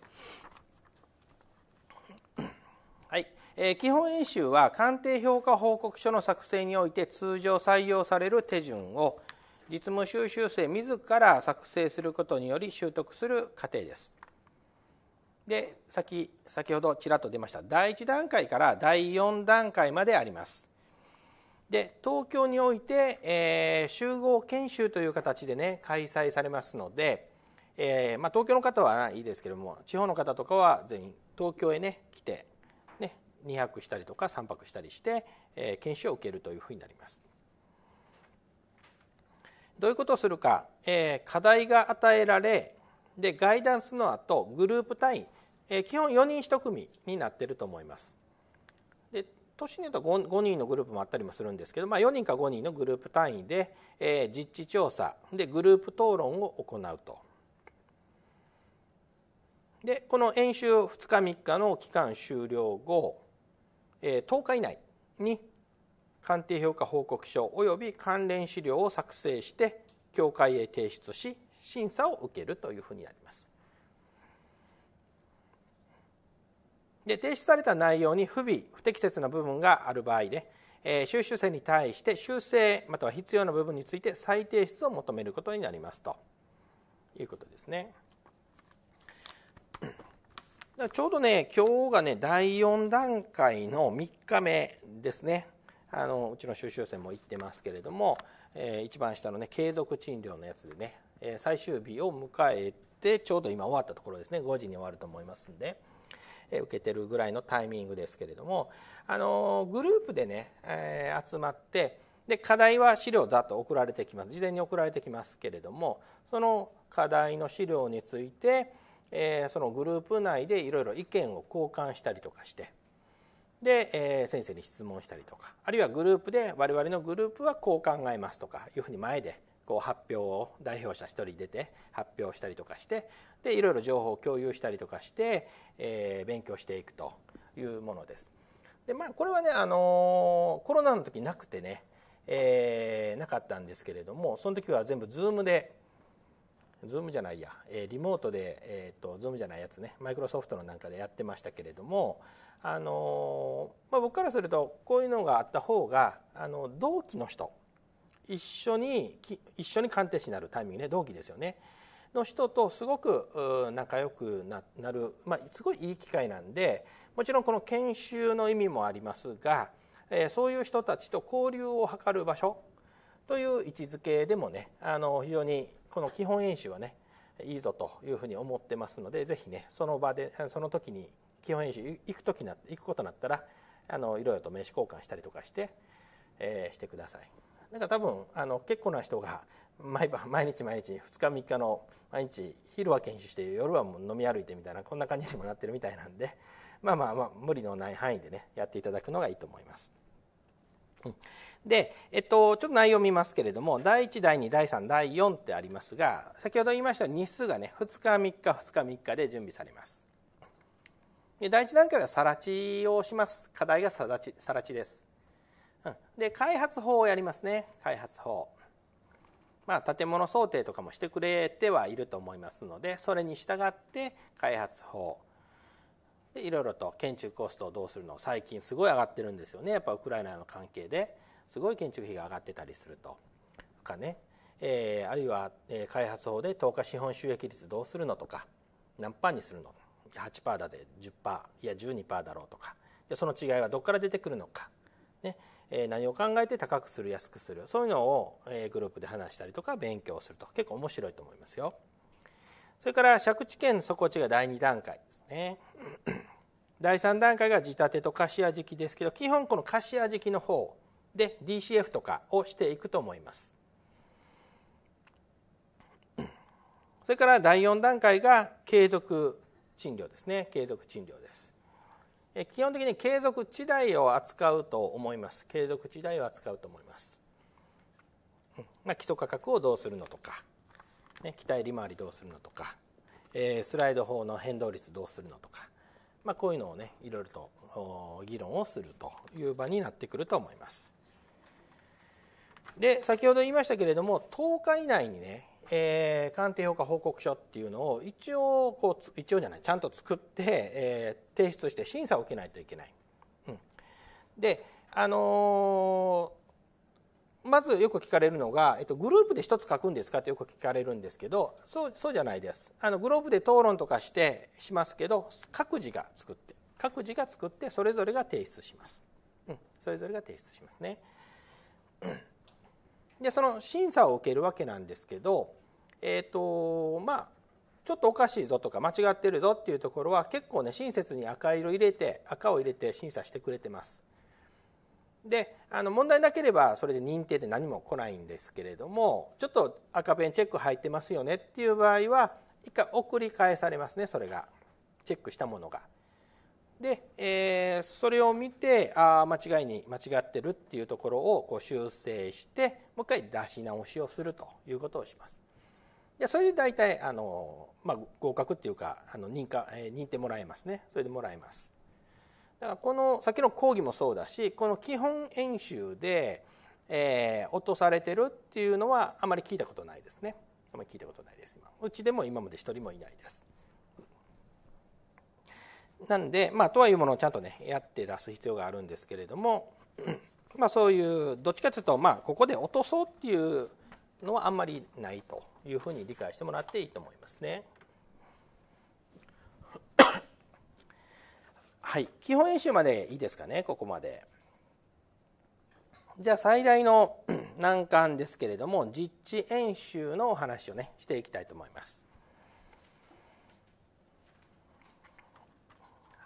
えー、基本演習は鑑定評価報告書の作成において通常採用される手順を実務修習生自ら作成することにより習得する過程です。で先先ほどちらっと出ました第1段階から第4段階まであります。で東京において、えー、集合研修という形でね開催されますので、えー、まあ、東京の方はいいですけども地方の方とかは全員東京へね来て2泊したりとか3泊したりして、え研修を受けるというふうになりますどういうことをするか、え課題が与えられでガイダンスの後グループ単位、え基本4人1組になってると思いますで年によっては5人のグループもあったりもするんですけど、まあ、4人か5人のグループ単位で、えー、実地調査でグループ討論を行うとでこの演習2日3日の期間終了後10日以内に鑑定評価報告書及び関連資料を作成して協会へ提出し審査を受けるというふうになります。で提出された内容に不備不適切な部分がある場合で、え収集生に対して修正または必要な部分について再提出を求めることになりますということですね。ちょうどね、今日がね、第4段階の3日目ですね。あのうちの修習生も行ってますけれども、えー、一番下のね、継続賃料のやつでね、えー、最終日を迎えて、ちょうど今終わったところですね、5時に終わると思いますんで、えー、受けてるぐらいのタイミングですけれども、あのグループでね、え集まって、で課題は資料だと送られてきます事前に送られてきますけれどもその課題の資料についてえー、そのグループ内でいろいろ意見を交換したりとかしてで、えー、先生に質問したりとかあるいはグループで我々のグループはこう考えますとかいうふうに前でこう発表を代表者1人出て発表したりとかしてでいろいろ情報を共有したりとかして、えー、勉強していくというものです。でまあ、これはね、あのー、コロナの時なくてね、えー、なかったんですけれどもその時は全部ズームで Zoom じゃないや、えー、リモートで、えーと、Zoom じゃないやつねマイクロソフトのなんかでやってましたけれども、あのー、まあ、僕からするとこういうのがあった方があの同期の人一緒に一緒に鑑定士になるタイミングね同期ですよねの人とすごく仲良くなる、まあ、すごいいい機会なんでもちろんこの研修の意味もありますが、えー、そういう人たちと交流を図る場所という位置づけでもねあの非常にこの基本演習はねいいぞというふうに思ってますのでぜひねその場でその時に基本演習行く時な行くことになったらあのいろいろと名刺交換したりとかして、えー、してください。なんか多分あの結構な人が 毎晩毎日毎日2日3日の毎日昼は研修して夜はもう飲み歩いてみたいなこんな感じにもなってるみたいなんでまあまあまあ無理のない範囲でねやっていただくのがいいと思います。で、えっと、ちょっと内容を見ますけれども第1第2第3第4ってありますが先ほど言いました日数がね2日3日2日3日で準備されますで第1段階はさら地をします課題がさら地さら地です、うん、で開発法をやりますね開発法まあ、建物想定とかもしてくれてはいると思いますのでそれに従って開発法いろいろと建築コストをどうするの最近すごい上がってるんですよねやっぱウクライナの関係ですごい建築費が上がってたりするとかね、えー、あるいは、えー、開発法で10日資本収益率どうするのとか何パーにするの8%だで10%いや12%だろうとかでその違いはどこから出てくるのか、ねえー、何を考えて高くする安くするそういうのを、えー、グループで話したりとか勉強すると結構面白いと思いますよ。それから借地権底地が第2段階ですね 第3段階が地立てと貸家敷ですけど基本この貸家敷の方で DCF とかをしていくと思います それから第4段階が継続賃料ですね継続賃料です基本的に継続地代を扱うと思います継続地代を扱うと思います、まあ、基礎価格をどうするのとかね、期待利回りどうするのとか、えー、スライド法の変動率どうするのとか、まあ、こういうのをねいろいろと議論をするという場になってくると思います。で先ほど言いましたけれども10日以内にね、えー、鑑定評価報告書っていうのを一応こう一応じゃないちゃんと作って、えー、提出して審査を受けないといけない。うん、であのまずよく聞かれるのが、えっと、グループで1つ書くんですかってよく聞かれるんですけどそうそうじゃないですあのグループで討論とかしてしますけど各自が作って各自が作ってそれぞれが提出します、うん、それぞれが提出しますね、でその審査を受けるわけなんですけどえっ、とまあちょっとおかしいぞとか間違ってるぞっていうところは結構ね親切に赤色入れて赤を入れて審査してくれてますであの問題なければそれで認定で何も来ないんですけれどもちょっと赤ペンチェック入ってますよねっていう場合は一回送り返されますねそれがチェックしたものが。で、えー、それを見てあ間違いに間違ってるっていうところをこう修正してもう一回出し直しをするということをします。でそれで大体あの、まあ、合格っていうかあの認可、えー、認定もらえますねそれでもらえます。だからこの先の講義もそうだしこの基本演習で、えー、落とされてるっていうのはあまり聞いたことないですねあまり聞いたことないです今うちでも今まで一人もいないですなんでまあとはいうものをちゃんとねやって出す必要があるんですけれどもまあそういうどっちかというとまあここで落とそうっていうのはあんまりないというふうに理解してもらっていいと思いますね。はい、基本演習までいいですかねここまで。じゃあ最大の難関ですけれども実地演習のお話をねしていきたいと思います。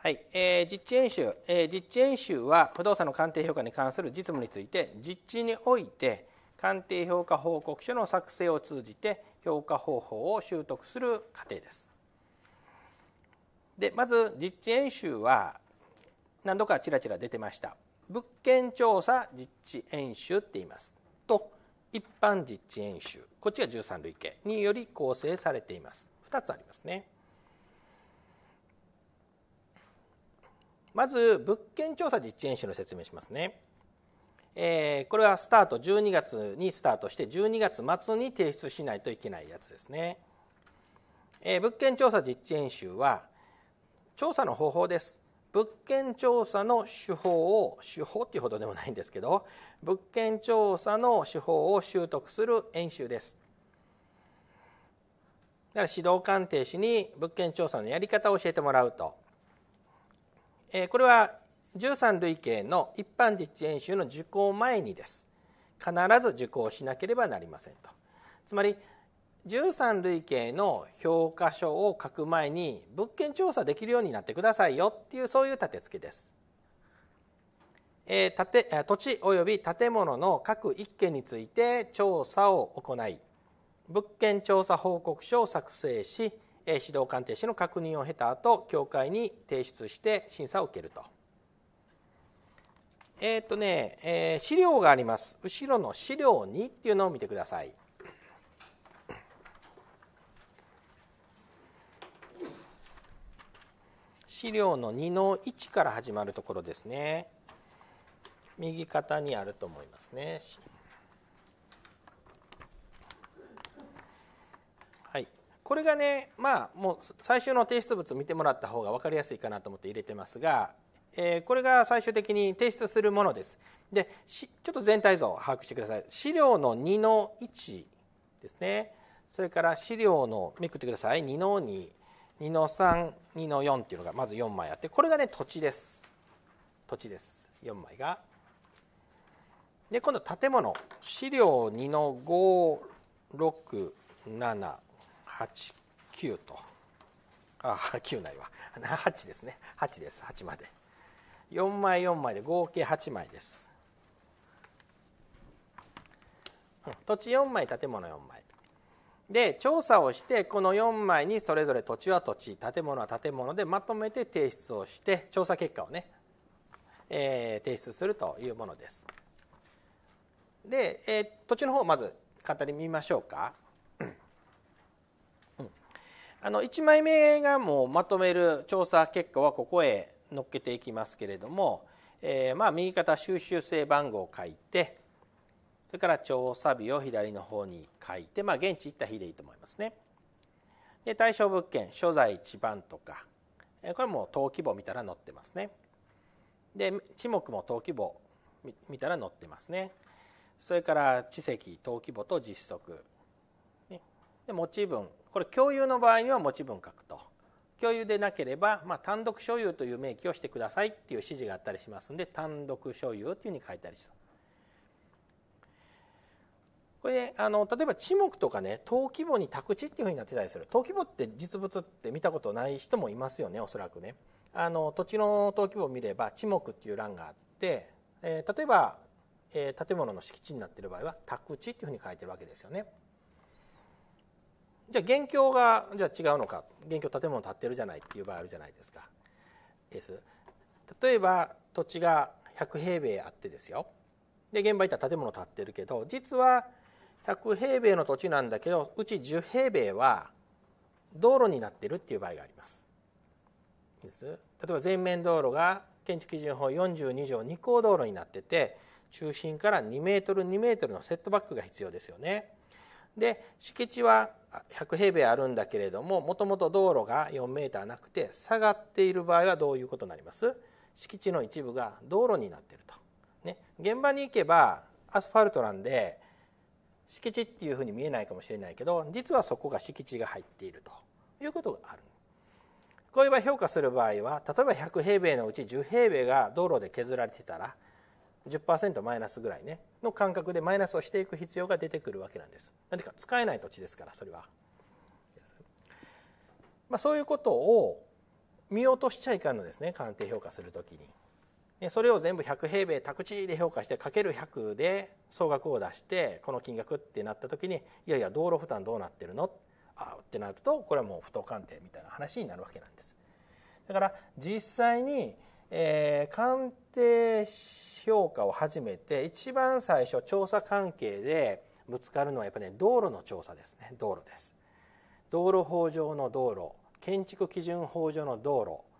はい、えー、実地演習、えー、実地演習は不動産の鑑定評価に関する実務について実地において鑑定評価報告書の作成を通じて評価方法を習得する過程です。でまず実地演習は何度かちらちら出てました物件調査実地演習って言いますと一般実地演習こっちが13類型により構成されています2つありますねまず物件調査実地演習の説明しますね、えー、これはスタート12月にスタートして12月末に提出しないといけないやつですね、えー、物件調査実地演習は調査の方法です物件調査の手法を手法っていうほどでもないんですけど物件調査の手法を習得する演習ですだから指導鑑定士に物件調査のやり方を教えてもらうと、えー、これは13類型の一般実地演習の受講前にです必ず受講しなければなりませんとつまり13類型の評価書を書く前に物件調査できるようになってくださいよっていうそういう立て付けです。えー、建土地及び建物の各1件について調査を行い物件調査報告書を作成し、えー、指導鑑定士の確認を経た後協会に提出して審査を受けると。えー、っとね、えー、資料があります後ろの資料2っていうのを見てください。資料の2の1から始まるところですね右肩にあると思いますねはいこれがねまあもう最終の提出物見てもらった方が分かりやすいかなと思って入れてますが、えー、これが最終的に提出するものですでちょっと全体像を把握してください資料の2の1ですねそれから資料のめくってください2の2 2の32の4っていうのがまず4枚あってこれがね土地です土地です4枚がで今度建物資料2の5678 9とあ9ないわ8ですね8です8まで4枚4枚で合計8枚です、土地4枚建物4 枚で調査をしてこの4枚にそれぞれ土地は土地建物は建物でまとめて提出をして調査結果をね、えー、提出するというものです。で、えー、土地の方をまず簡単に見ましょうか。うん、あの1枚目がもうまとめる調査結果はここへ載っけていきますけれども、えー、まあ右肩収集性番号を書いてそれから調査日を左の方に書いてまあ現地行った日でいいと思いますね。で対象物件所在地番とかこれも登記簿見たら載ってますね。で地目も登記簿見たら載ってますね。それから地籍登記簿と実測。で持ち分これ共有の場合には持ち分書くと共有でなければ、まあ、単独所有という明記をしてくださいっていう指示があったりしますんで単独所有というふうに書いたりしますこれ、ね、あの例えば地木とかね登記簿に宅地っていうふうになってたりする登記簿って実物って見たことない人もいますよねおそらくねあの土地の登記簿を見れば地木っていう欄があって、えー、例えば、えー、建物の敷地になっている場合は宅地っていうふうに書いてるわけですよねじゃあ現況がじゃあ違うのか現況建物建ってるじゃないっていう場合あるじゃないですかです例えば土地が100平米あってですよで現場行ったら建物建ってるけど実は100平米の土地なんだけどうち10平米は道路になってるっていう場合がありますです例えば全面道路が建築基準法42条2項道路になってて中心から2メートル2メートルのセットバックが必要ですよねで敷地は100平米あるんだけれどももともと道路が4メーターなくて下がっている場合はどういうことになります敷地の一部が道路になっていると、ね、現場に行けばアスファルトなんで敷地っていうふうに見えないかもしれないけど実はそこが敷地が入っているということがあるこういう場合評価する場合は例えば100平米のうち10平米が道路で削られてたら10%マイナスぐらいねの感覚でマイナスをしていく必要が出てくるわけなんです何か使えない土地ですからそれは、まあ、そういうことを見落としちゃいかんのですね鑑定評価するときにそれを全部100平米宅地で評価してかける100で総額を出してこの金額ってなった時にいやいや道路負担どうなってるのあってなるとこれはもう不当鑑定みたいな話になるわけなんです。だから実際に、えー、鑑定評価を始めて一番最初調査関係でぶつかるのはやっぱね道路の調査ですね道路です。道路法上の道路建築基準法上の道路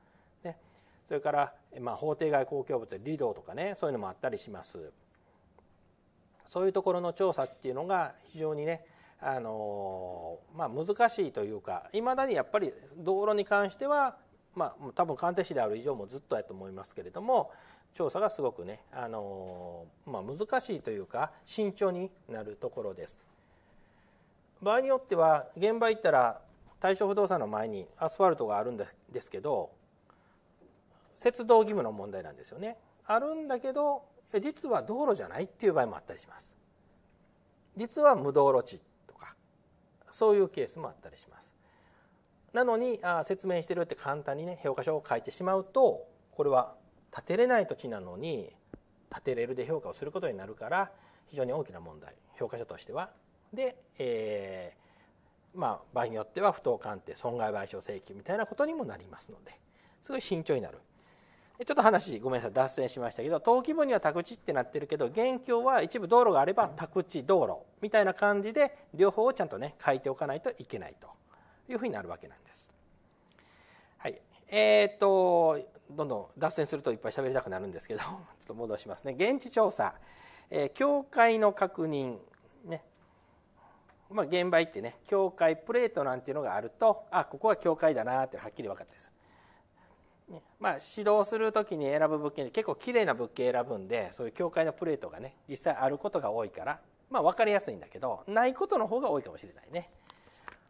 それから、まあ、法定外公共物理道とかねそういうのもあったりしますそういうところの調査っていうのが非常にねあのまあ、難しいというかいまだにやっぱり道路に関しては、まあ、多分鑑定士である以上もずっとやと思いますけれども調査がすごくね、あのまあ、難しいというか慎重になるところです。場合によっては現場行ったら対象不動産の前にアスファルトがあるんですけど接道義務の問題なんですよねあるんだけど実は道路じゃないっていう場合もあったりします実は無道路地とかそういうケースもあったりしますなのにあ説明してるって簡単にね評価書を書いてしまうとこれは建てれない土地なのに建てれるで評価をすることになるから非常に大きな問題評価書としてはで、えー、まあ、場合によっては不当鑑定損害賠償請求みたいなことにもなりますのですごい慎重になるちょっと話ごめんなさい脱線しましたけど登記簿には宅地ってなってるけど現況は一部道路があれば宅地道路みたいな感じで両方をちゃんとね書いておかないといけないというふうになるわけなんです。はいえーと、とどんどん脱線するといっぱい喋りたくなるんですけど ちょっと戻しますね現地調査、えー、教会の確認ねまあ、現場行ってね教会プレートなんていうのがあるとあここは教会だなってはっきり分かったですねまあ、指導する時に選ぶ物件で結構きれいな物件選ぶんでそういう教会のプレートがね実際あることが多いから、まあ、分かりやすいんだけどないことの方が多いかもしれないね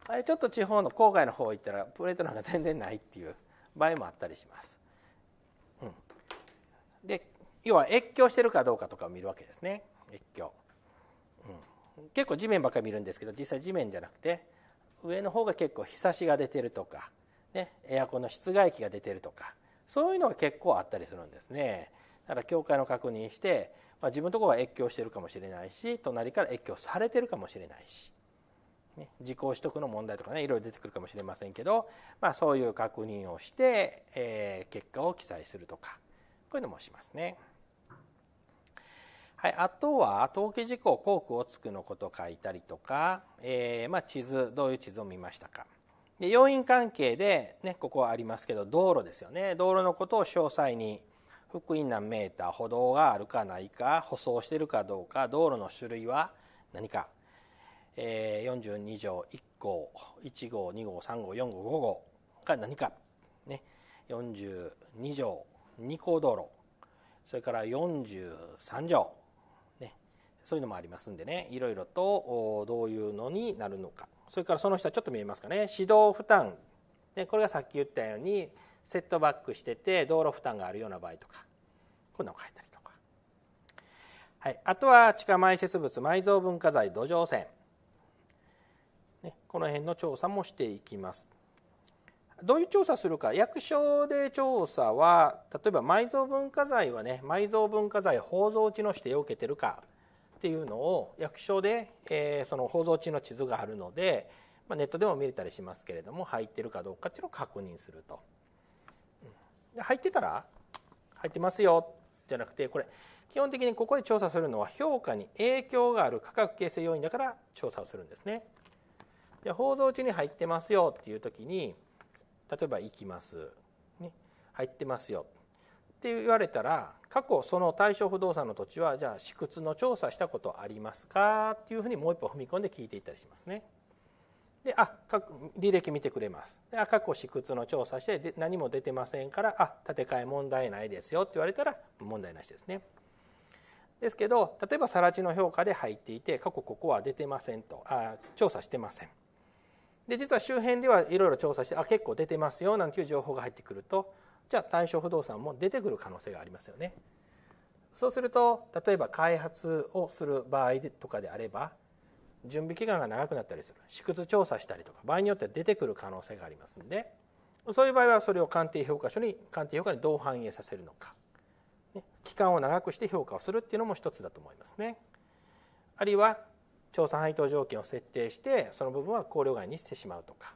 あれちょっと地方の郊外の方行ったらプレートなんか全然ないっていう場合もあったりします、うん、で要は越境してるかどうかとかを見るわけですね越境、うん、結構地面ばっかり見るんですけど実際地面じゃなくて上の方が結構日差しが出てるとかね、エアコンの室外機が出てるとかそういうのが結構あったりするんですねだから教会の確認して、まあ、自分のところは越境してるかもしれないし隣から越境されてるかもしれないし、ね、自己取得の問題とかねいろいろ出てくるかもしれませんけど、まあ、そういう確認をして、えー、結果を記載するとかこういうのもしますね。はい、あとは登記事項、航空をつくのことを書いたりとか、えーまあ、地図どういう地図を見ましたか。で要因関係で、ね、ここはありますけど道路ですよね道路のことを詳細に福音何メーター歩道があるかないか舗装してるかどうか道路の種類は何か、えー、42条1号1号2号3号4号5号が何か、ね、42条2項道路それから43条そういうのもありますんでねいろいろとどういうのになるのかそれからその人はちょっと見えますかね指導負担ね、これがさっき言ったようにセットバックしてて道路負担があるような場合とかこんなのを書いたりとか、はい、あとは地下埋設物埋蔵文化財土壌汚染、ね、この辺の調査もしていきます。どういう調査するか役所で調査は例えば埋蔵文化財はね埋蔵文化財宝蔵地の指定を受けてるかっていうのを役所で、えー、その放送中の地図があるので、まあ、ネットでも見れたりしますけれども入ってるかどうかっていうのを確認すると。で入ってたら入ってますよじゃなくてこれ基本的にここで調査するのは評価に影響がある価格形成要因だから調査をするんですね。で放送中に入ってますよっていう時に例えば行きます、ね、入ってますよって言われたら過去その対象不動産の土地はじゃあ私屈の調査したことありますかっていうふうにもう一歩踏み込んで聞いていったりしますね。であ履歴見てくれますであ過去私屈の調査してで何も出てませんからあ建て替え問題ないですよって言われたら問題なしですね。ですけど例えば更地の評価で入っていて過去ここは出てませんとあ調査してません。で実は周辺ではいろいろ調査してあ結構出てますよなんていう情報が入ってくるとじゃあ対象不動産も出てくる可能性がありますよね。そうすると例えば開発をする場合とかであれば準備期間が長くなったりする縮図調査したりとか場合によっては出てくる可能性がありますんでそういう場合はそれを鑑定評価書に鑑定評価にどう反映させるのか、ね、期間を長くして評価をするっていうのも一つだと思いますね。あるいは調査配当条件を設定してその部分は考慮外にしてしまうとか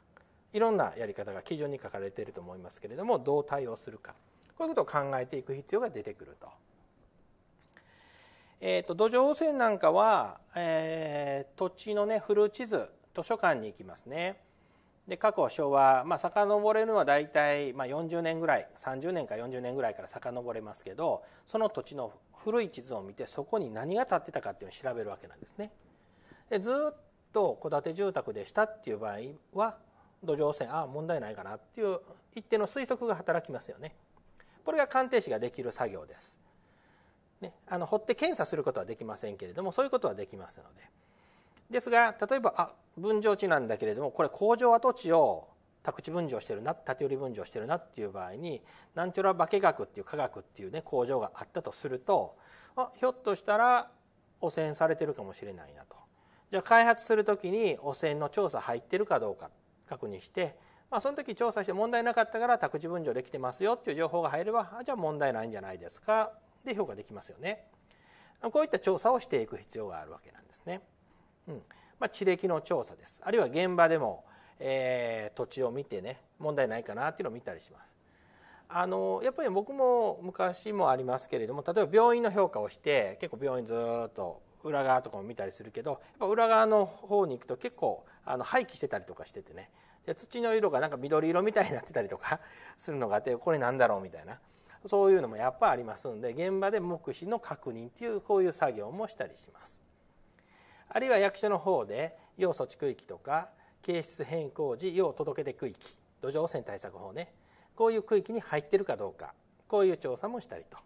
いろんなやり方が基準に書かれていると思いますけれどもどう対応するかこういうことを考えていく必要が出てくると。えーと、土壌汚染なんかは、えー、土地のね古地図図書館に行きますね。で過去昭和、まあ、遡れるのは大体、まあ、40年ぐらい30年か40年ぐらいから遡れますけどその土地の古い地図を見てそこに何が建ってたかっていうのを調べるわけなんですね。でずっと戸建て住宅でしたっていう場合は土壌汚染ああ問題ないかなっていう一定の推測が働きますよねこれが鑑定士ができる作業です、ね、あの掘って検査することはできませんけれどもそういうことはできますのでですが例えばあ分譲地なんだけれどもこれ工場跡地を宅地分譲してるな建て売り分譲してるなっていう場合になんちゅら化学っていう化学っていうね工場があったとするとあひょっとしたら汚染されてるかもしれないなとじゃあ開発する時に汚染の調査入ってるかどうか確認して、まあ、その時調査して問題なかったから宅地分譲できてますよっていう情報が入ればじゃあ問題ないんじゃないですかで評価できますよねこういった調査をしていく必要があるわけなんですね、うんまあ、地歴の調査ですあるいは現場でも、えー、土地を見てね問題ないかなっていうのを見たりしますあのやっぱり僕も昔もありますけれども例えば病院の評価をして結構病院ずっと裏側とかも見たりするけどやっぱ裏側の方に行くと結構あの廃棄してたりとかしててねで土の色がなんか緑色みたいになってたりとか するのがあってこれ何だろうみたいなそういうのもやっぱありますんで現場で目視の確認っていうこういう作業もしたりします。あるいは役所の方で要措置区域とか形質変更時要届出区域土壌汚染対策法ねこういう区域に入ってるかどうかこういう調査もしたりと、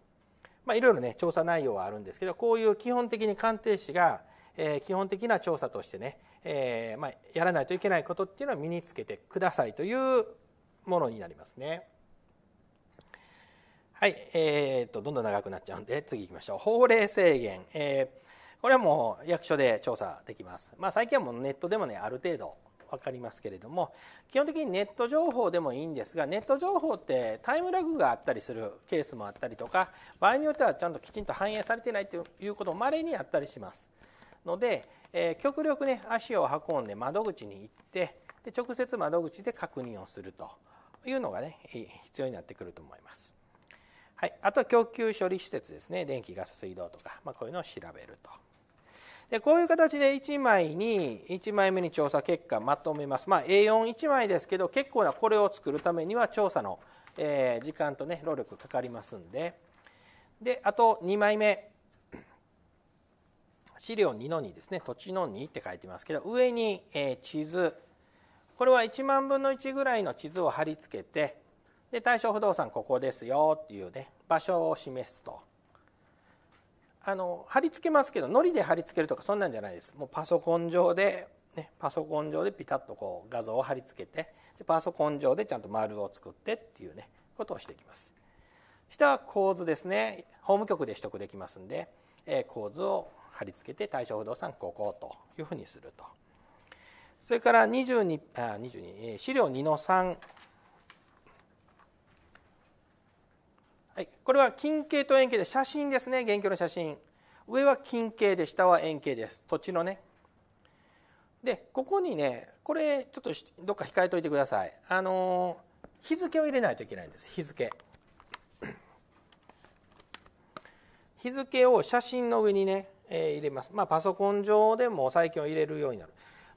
まあ、いろいろね調査内容はあるんですけどこういう基本的に鑑定士が、えー、基本的な調査としてねえー、まあ、やらないといけないことっていうのは身につけてくださいというものになりますね。はい、えーと、とどんどん長くなっちゃうんで次いきましょう法令制限、えー、これはもう役所で調査できます、まあ、最近はもうネットでもねある程度分かりますけれども基本的にネット情報でもいいんですがネット情報ってタイムラグがあったりするケースもあったりとか場合によってはちゃんときちんと反映されてないということもまれにあったりしますので、えー、極力ね足を運んで窓口に行ってで直接窓口で確認をするというのがね必要になってくると思います。はい、あとは供給処理施設ですね電気ガス水道とか、まあ、こういうのを調べると。でこういう形で1枚に1枚目に調査結果まとめます、まあ、A41 枚ですけど結構なこれを作るためには調査の、えー、時間と、ね、労力かかりますんでであと2枚目資料2の2ですね土地の2って書いてますけど上に、え地図これは1万分の1ぐらいの地図を貼り付けてで対象不動産ここですよっていうね場所を示すとあの貼り付けますけどのりで貼り付けるとかそんなんじゃないですもうパソコン上で、ね、パソコン上でピタッとこう画像を貼り付けてでパソコン上でちゃんと丸を作ってっていうねことをしていきます下は構図ですね法務局で取得できますんで、えー、構図を貼り付けて対象不動産ここというふうにするとそれから22あ22資料2の3はい、これは近景と円形で写真ですね現況の写真上は近景で下は円形です土地のねでここにねこれちょっとどっか控えといてくださいあの日付を入れないといけないんです日付日付を写真の上にねえ入れます、まあ、パソコン上でも債券を入れるようになる、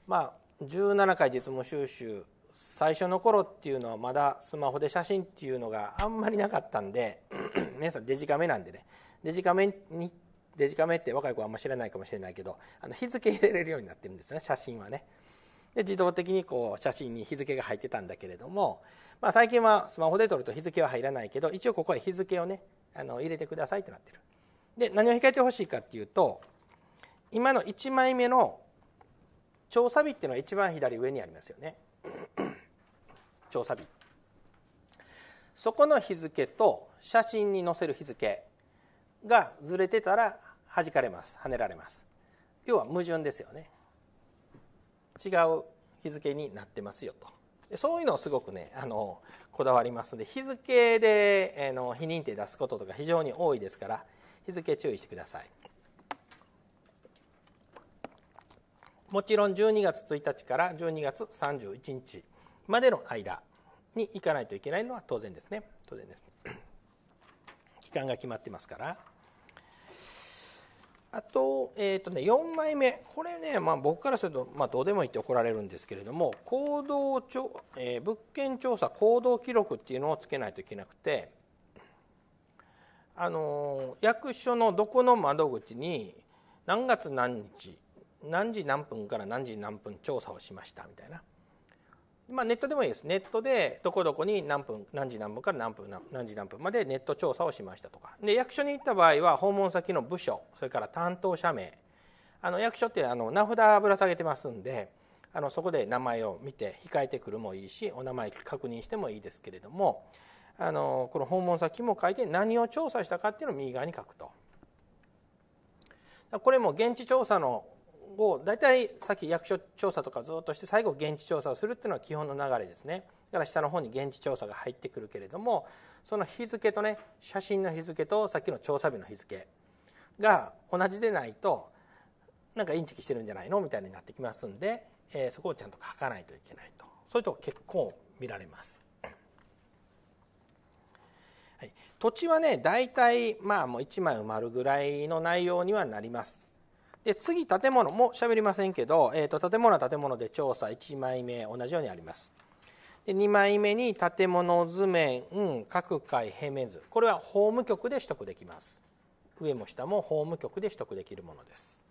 まあ、17回実務収集最初の頃っていうのはまだスマホで写真っていうのがあんまりなかったんで 皆さんデジカメなんでねデジカメにデジカメって若い子はあんま知らないかもしれないけどあの日付入れれるようになってるんですね写真はねで自動的にこう写真に日付が入ってたんだけれども、まあ、最近はスマホで撮ると日付は入らないけど一応ここは日付をねあの入れてくださいってなってるで何を控えてほしいかっていうと今の1枚目の調査日っていうのは一番左上にありますよね 調査日そこの日付と写真に載せる日付がずれてたら弾かれます跳ねられます要は矛盾ですよね違う日付になってますよとそういうのをすごくねあのこだわりますので日付で、えの非認定出すこととか非常に多いですから日付注意してくださいもちろん12月1日から12月31日までの間に行かないといけないのは当然ですね当然です 期間が決まってますからあと,、えーとね、4枚目これね、まあ、僕からすると、まあ、どうでもいいって怒られるんですけれども行動ちょ、えー、物件調査行動記録っていうのをつけないといけなくてあの役所のどこの窓口に何月何日何時何分から何時何分調査をしましたみたいな、まあ、ネットでもいいですネットでどこどこに何分何時何分から何分何時何分までネット調査をしましたとかで役所に行った場合は訪問先の部署それから担当者名あの役所ってあの名札ぶら下げてますんであのそこで名前を見て控えてくるもいいしお名前確認してもいいですけれどもあのこの訪問先も書いて何を調査したかっていうのを右側に書くとこれも現地調査のを大体さっき役所調査とかずっとして最後現地調査をするっていうのは基本の流れですねだから下の方に現地調査が入ってくるけれどもその日付とね写真の日付とさっきの調査日の日付が同じでないとなんかインチキしてるんじゃないのみたいになってきますんで、えー、そこをちゃんと書かないといけないとそういうとこ結構見られます。土地はね大体まあもう1枚埋まるぐらいの内容にはなりますで次建物も喋りませんけど、えーと、建物は建物で調査1枚目同じようにありますで2枚目に建物図面うん、各階平面図これは法務局で取得できます上も下も法務局で取得できるものです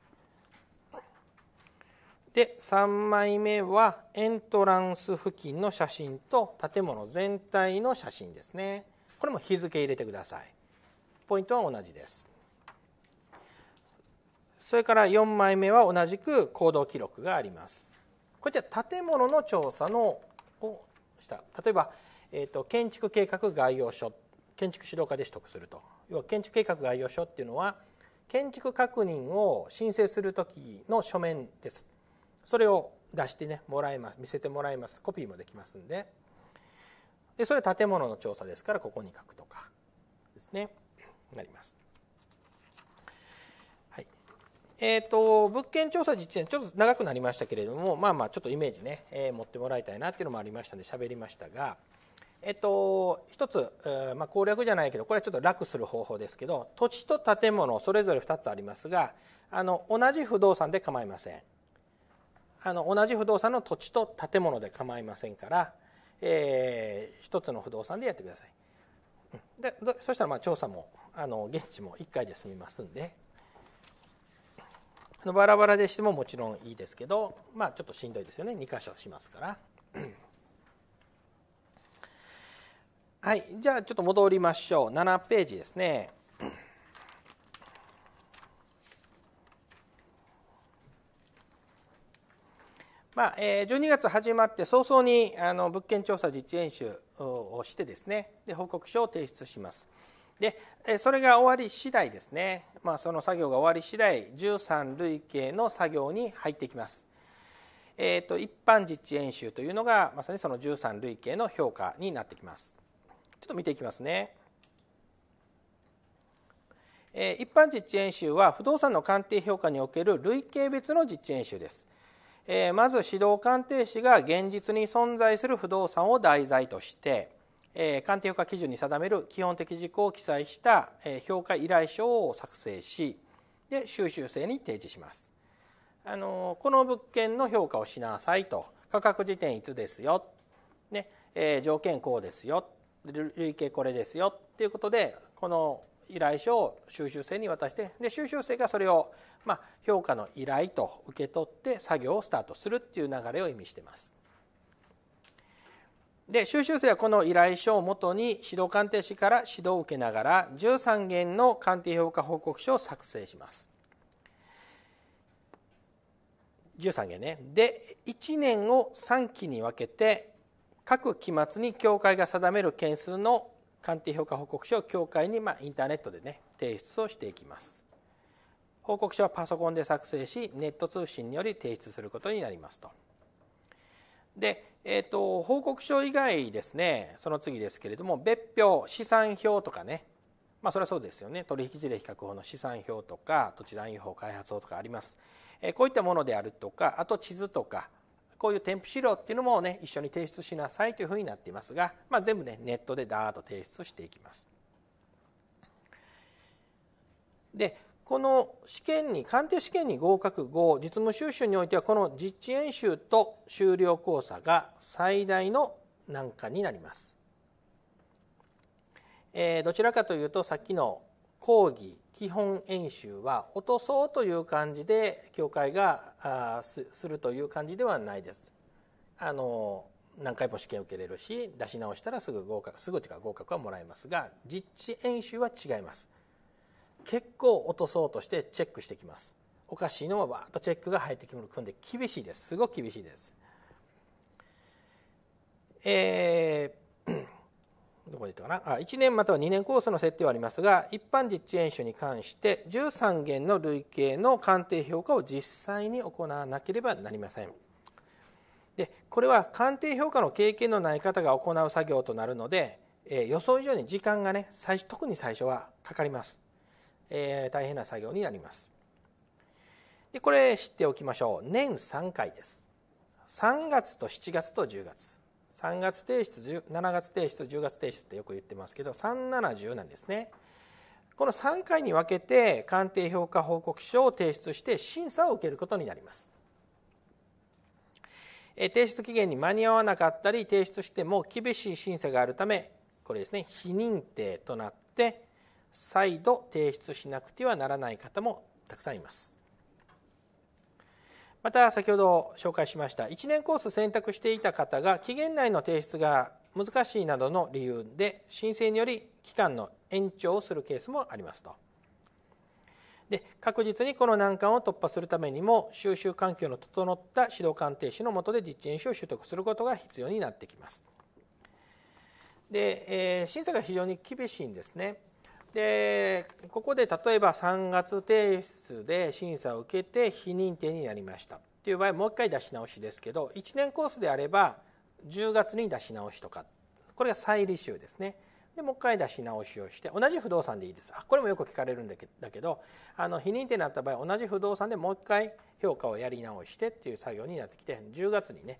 で3枚目はエントランス付近の写真と建物全体の写真ですねこれも日付入れてくださいポイントは同じですそれから4枚目は同じく行動記録がありますこちら建物の調査のをした例えば、えーと、建築計画概要書建築指導課で取得すると要は建築計画概要書っていうのは建築確認を申請する時の書面ですそれを出してねもらいます見せてもらいますコピーもできますんででそれは建物の調査ですからここに書くとかですねなります。はい、えーと、物件調査実演ちょっと長くなりましたけれどもまあまあちょっとイメージね、えー、持ってもらいたいなっていうのもありましたんで喋りましたが。えっと、一つ、えー、まあ、攻略じゃないけどこれはちょっと楽する方法ですけど土地と建物それぞれ2つありますがあの同じ不動産で構いませんあの同じ不動産の土地と建物で構いませんからえー、一つの不動産でやってくださいでそしたらまあ調査もあの現地も1回で済みますんでバラバラでしてももちろんいいですけど、まあ、ちょっとしんどいですよね2箇所しますからはいじゃあちょっと戻りましょう7ページですねまあ、え12月始まって早々にあの物件調査実演習をしてですねで報告書を提出します。でそれが終わり次第ですね、まあ、その作業が終わり次第13類型の作業に入ってきます。えーと、一般実演習というのがまさにその13類型の評価になってきますちょっと見ていきますね、え一般実演習は不動産の鑑定評価における類型別の実演習ですえー、まず指導鑑定士が現実に存在する不動産を題材として、えー、鑑定評価基準に定める基本的事項を記載した、えー、評価依頼書を作成しで収集性に提示します。あのー、この物件の評価をしなさいと価格時点いつですよ、ねえー、条件こうですよ累計これですよっていうことでこの依頼書を収集生に渡してで収集生がそれを、まあ、評価の依頼と受け取って作業をスタートするっていう流れを意味しています。で収集生はこの依頼書をもとに指導鑑定士から指導を受けながら13件の鑑定評価報告書を作成します。13件ねで1年を3期に分けて各期末に協会が定める件数の鑑定評価報告書を協会に、まあ、インターネットでね提出をしていきます報告書はパソコンで作成しネット通信により提出することになりますとで、えーと、報告書以外ですねその次ですけれども別表資産表とかねまあそれはそうですよね取引事例比較法の試算表とか土地乱用法開発法とかあります、えこういったものであるとかあと地図とかこういう添付資料っていうのもね一緒に提出しなさいというふうになっていますが、まあ、全部ねネットでダーッと提出していきます。でこの試験に鑑定試験に合格後実務修習においてはこの実地演習と修了交差が最大の難関になります。えー、どちらかというとさっきの講義基本演習は落とそうという感じで教会がするという感じではないです。あの何回も試験受けれるし出し直したらすぐ合格すぐというか合格はもらえますが実地演習は違います結構落とそうとしてチェックしてきますおかしいのはわーっとチェックが入ってくるんで厳しいですすごく厳しいですえーどこにいたかなあ1年または2年コースの設定はありますが一般実地演習に関して13件の累計の鑑定評価を実際に行わなければなりませんでこれは鑑定評価の経験のない方が行う作業となるので、えー、予想以上に時間がね最特に最初はかかります、えー、大変な作業になりますでこれ知っておきましょう年3回です3月と7月と10月3月提出7月提出10月提出ってよく言ってますけど370なんですねこの3回に分けて鑑定評価報告書を提出して審査を受けることになります提出期限に間に合わなかったり提出しても厳しい審査があるためこれですね非認定となって再度提出しなくてはならない方もたくさんいますまた先ほど紹介しました1年コース選択していた方が期限内の提出が難しいなどの理由で申請により期間の延長をするケースもありますとで確実にこの難関を突破するためにも収集環境の整った指導鑑定士の下で実地演習を取得することが必要になってきますで、えー、審査が非常に厳しいんですねでここで例えば3月提出で審査を受けて非認定になりましたっていう場合もう一回出し直しですけど1年コースであれば10月に出し直しとかこれが再履修ですね。でもう一回出し直しをして同じ不動産でいいですあこれもよく聞かれるんだけどあの非認定になった場合同じ不動産でもう一回評価をやり直してっていう作業になってきて10月にね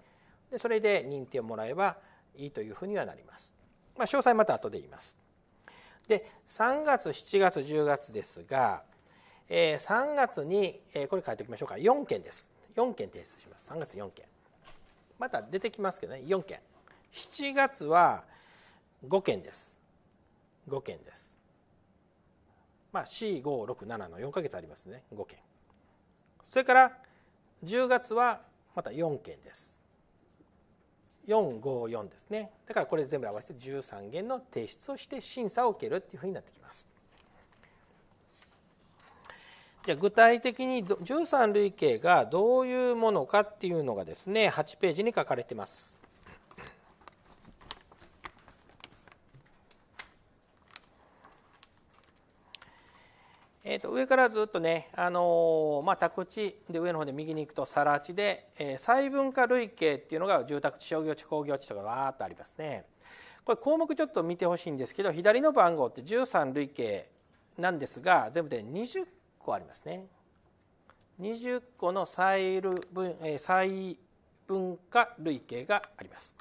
でそれで認定をもらえばいいというふうにはなります、まあ、詳細また後で言いますで3月7月10月ですが、えー、3月に、えー、これ書いておきましょうか4件です4件提出します3月4件また出てきますけどね4件7月は5件です5件ですまあ4567の4か月ありますね5件それから10月はまた4件です454ですねだからこれ全部合わせて13件の提出をして審査を受けるっていうふうになってきますじゃあ具体的に13類型がどういうものかっていうのがですね8ページに書かれてますえー、と上からずっとね、あのー、まあ、宅地で上の方で右に行くと更地で、えー、細分化類型っていうのが住宅地商業地工業地とかわーっとありますね。これ項目ちょっと見てほしいんですけど左の番号って13類型なんですが全部で20個ありますね。20個の細分,、えー、細分化類型があります。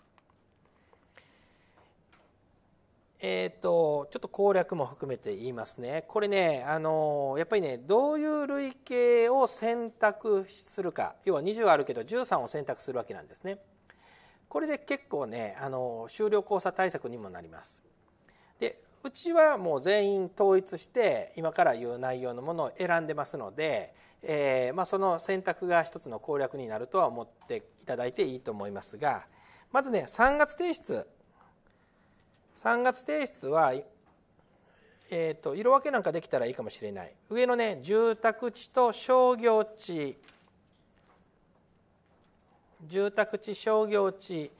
えーと、ちょっと攻略も含めて言いますね、これね、あのやっぱりね、どういう類型を選択するか、要は20あるけど、13を選択するわけなんですね。これで結構ね、あの終了交差対策にもなります。でうちはもう全員統一して今から言う内容のものを選んでますので、えー、まあ、その選択が一つの攻略になるとは思っていただいていいと思いますがまずね3月提出3月提出は、えーと、色分けなんかできたらいいかもしれない上のね住宅地と商業地住宅地商業地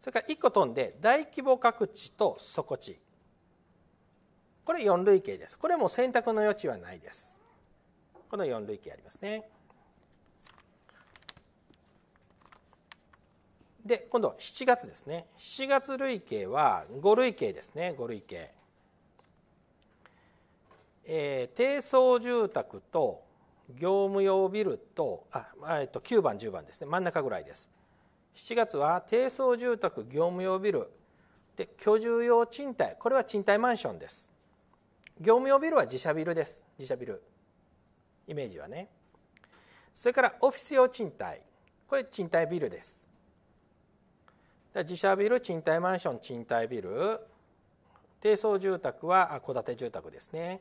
それから1個飛んで大規模各地と底地これ4類型ですこれも選択の余地はないですこの4類型ありますねで今度7月ですね7月累計は5類計ですね5類計、えー、低層住宅と業務用ビルとあ、えっと、9番10番ですね真ん中ぐらいです7月は低層住宅業務用ビルで居住用賃貸これは賃貸マンションです業務用ビルは自社ビルです自社ビルイメージはねそれからオフィス用賃貸これ賃貸ビルです自社ビル賃貸マンション賃貸ビル低層住宅は戸建て住宅ですね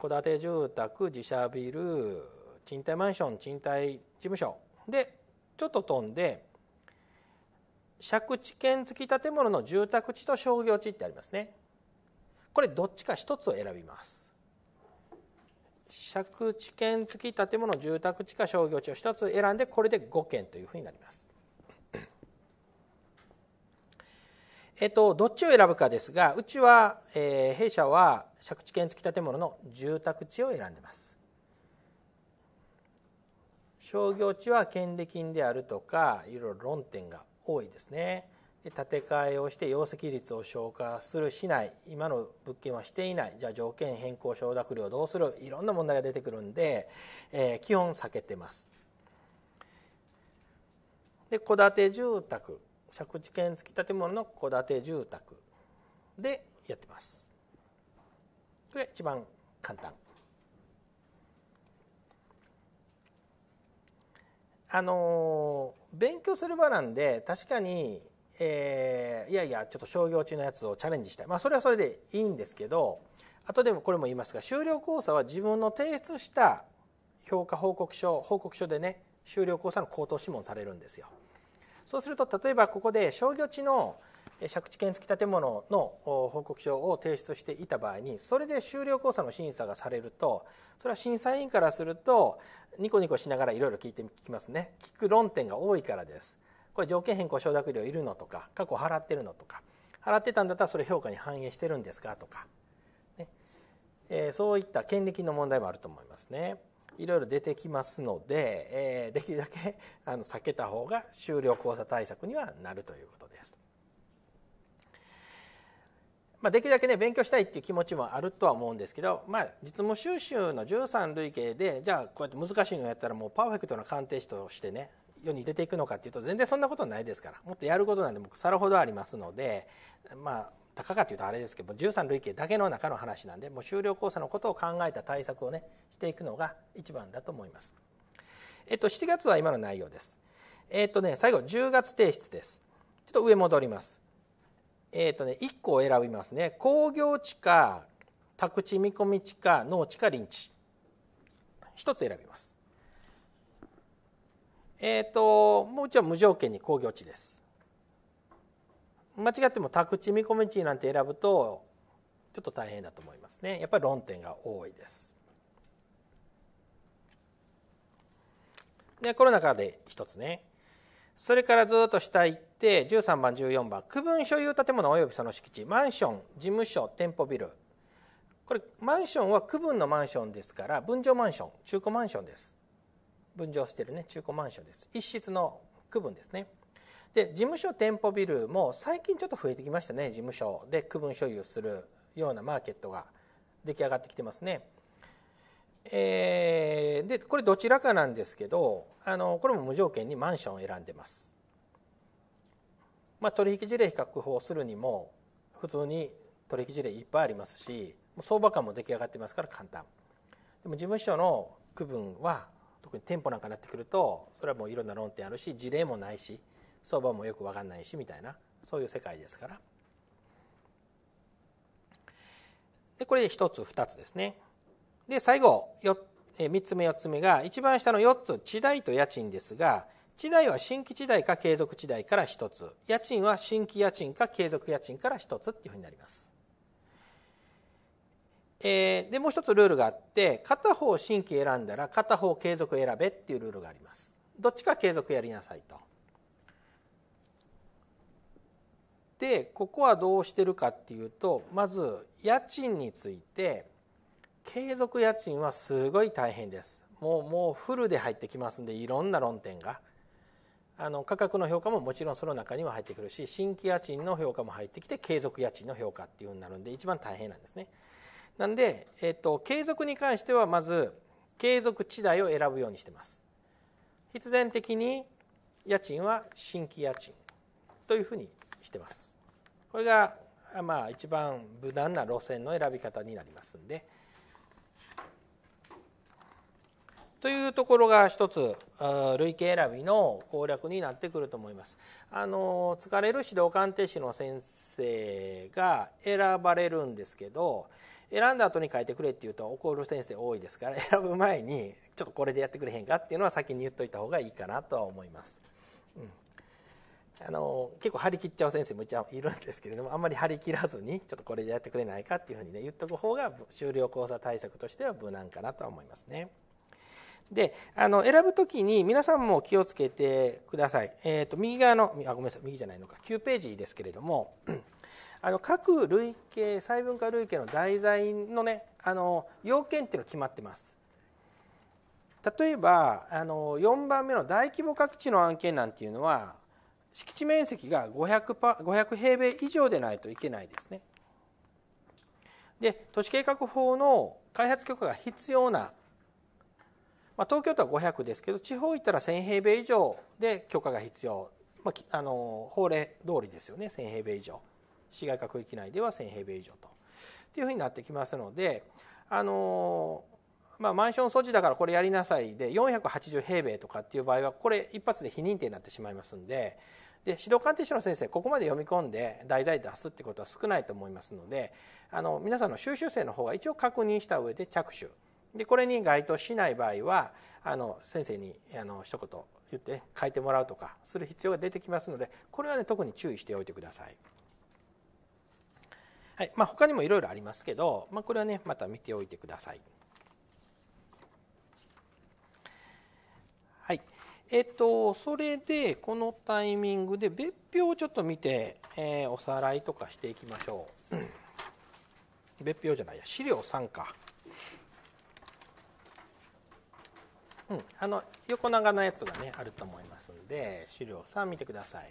戸建て住宅自社ビル賃貸マンション賃貸事務所でちょっと飛んで借地権付き建物の住宅地と商業地ってありますねこれどっちか一つを選びます借地権付き建物住宅地か商業地を一つ選んでこれで5件というふうになりますえっと、どっちを選ぶかですがうちは、えー、弊社は借地権付き建物の住宅地を選んでます商業地は権利金であるとかいろいろ論点が多いですねで建て替えをして容積率を消化するしない今の物件はしていないじゃあ条件変更承諾料どうするいろんな問題が出てくるんで、えー、基本避けてますで戸建て住宅借地権付き建物の戸建て住宅でやってます。これ一番簡単。あの勉強する場なんで確かに、えー、いやいやちょっと商業中のやつをチャレンジしたい、まあ、それはそれでいいんですけど後でもこれも言いますが修了講座は自分の提出した評価報告書報告書でね修了講座の口頭諮問されるんですよ。そうすると例えばここで商業地の借地権付き建物の報告書を提出していた場合にそれで終了交差の審査がされるとそれは審査委員からするとニコニコしながらいろいろ聞いてきますね聞く論点が多いからですこれ条件変更承諾料いるのとか過去払ってるのとか払ってたんだったらそれ評価に反映してるんですかとか、ねえー、そういった権利金の問題もあると思いますね。いろいろ出てきますので、えー、できるだけあの避けた方が終了交差対策にはなるということです。まあ、できるだけね勉強したいっていう気持ちもあるとは思うんですけど、まあ、実務修習の13類型でじゃあこうやって難しいのをやったらもうパーフェクトな鑑定士としてね世に出ていくのかっていうと全然そんなことないですからもっとやることなんでもさらほどありますのでまあたかかというとあれですけども13類型だけの中の話なんでもう終了交差のことを考えた対策をねしていくのが一番だと思います。えっと、7月は今の内容です。えっとね、最後10月提出です。ちょっと上戻ります。えっとね、1個を選びますね。工業地か宅地見込み地か農地か林地。1つ選びます。えっと、もう一は無条件に工業地です。間違っても宅地見込み地なんて選ぶとちょっと大変だと思いますねやっぱり論点が多いですでこの中で一つねそれからずっと下行って13番14番区分所有建物及びその敷地マンション事務所店舗ビルこれマンションは区分のマンションですから分譲マンション中古マンションです分譲してるね中古マンションです一室の区分ですねで事務所店舗ビルも最近ちょっと増えてきましたね事務所で区分所有するようなマーケットが出来上がってきてますね。えー、でこれどちらかなんですけどあのこれも無条件にマンションを選んでます。まあ、取引事例比較法するにも普通に取引事例いっぱいありますし相場感も出来上がってますから簡単でも事務所の区分は特に店舗なんかになってくるとそれはもういろんな論点あるし事例もないし相場もよく分かんないしみたいなそういう世界ですからでこれで1つ2つですねで最後よ3つ目4つ目が一番下の4つ地代と家賃ですが地代は新規地代か継続地代から1つ家賃は新規家賃か継続家賃から1つっていうふうになります。えー、でもう一つルールがあって片方新規選んだら片方継続選べっていうルールがあります。どっちか継続やりなさいと。でここはどうしてるかっていうとまず家賃について継続家賃はすごい大変ですもうもうフルで入ってきますんでいろんな論点があの価格の評価ももちろんその中には入ってくるし新規家賃の評価も入ってきて継続家賃の評価っていうふうになるんで一番大変なんですねなんで、えっと、継続に関してはまず継続地代を選ぶようにしてます必然的に家賃は新規家賃というふうにしてますこれがまあ一番無難な路線の選び方になりますんでというところが一つ類型選びの攻略になってくると思います。あの疲れる指導鑑定士の先生が選ばれるんですけど選んだ後に書いてくれっていうと怒る先生多いですから選ぶ前にちょっとこれでやってくれへんかっていうのは先に言っといた方がいいかなとは思います。うんあの結構張り切っちゃう先生もいるんですけれどもあんまり張り切らずにちょっとこれでやってくれないかっていうふうにね言っとく方が終了交差対策としては無難かなとは思いますね。であの選ぶときに皆さんも気をつけてください、えーと、右側のあごめんなさい右じゃないのか9ページですけれども あの各類型細分化類型の題材のねあの要件っていうの決まってます。例えばあの4番目の大規模各地の案件なんていうのは敷地面積が 500, パ500平米以上でないといけないですね。で都市計画法の開発許可が必要な、まあ、東京都は500ですけど地方行ったら1000平米以上で許可が必要、まあ、あの法令通りですよね1000平米以上市街化区域内では1000平米以上と。っていうふうになってきますのであのまあ、マンション措置だからこれやりなさいで480平米とかっていう場合はこれ一発で非認定になってしまいますんでで指導鑑定士の先生ここまで読み込んで題材出すってことは少ないと思いますのであの皆さんの修習生の方は一応確認した上で着手でこれに該当しない場合はあの先生にあの一言言って書いてもらうとかする必要が出てきますのでこれはね特に注意しておいてください。はいまあ、他にもいろいろありますけど、まあ、これはねまた見ておいてください。えっと、それで、このタイミングで別表をちょっと見て、えー、おさらいとかしていきましょう。別表じゃないや、資料3か。うん、あの横長のやつがねあると思いますんで資料3見てください。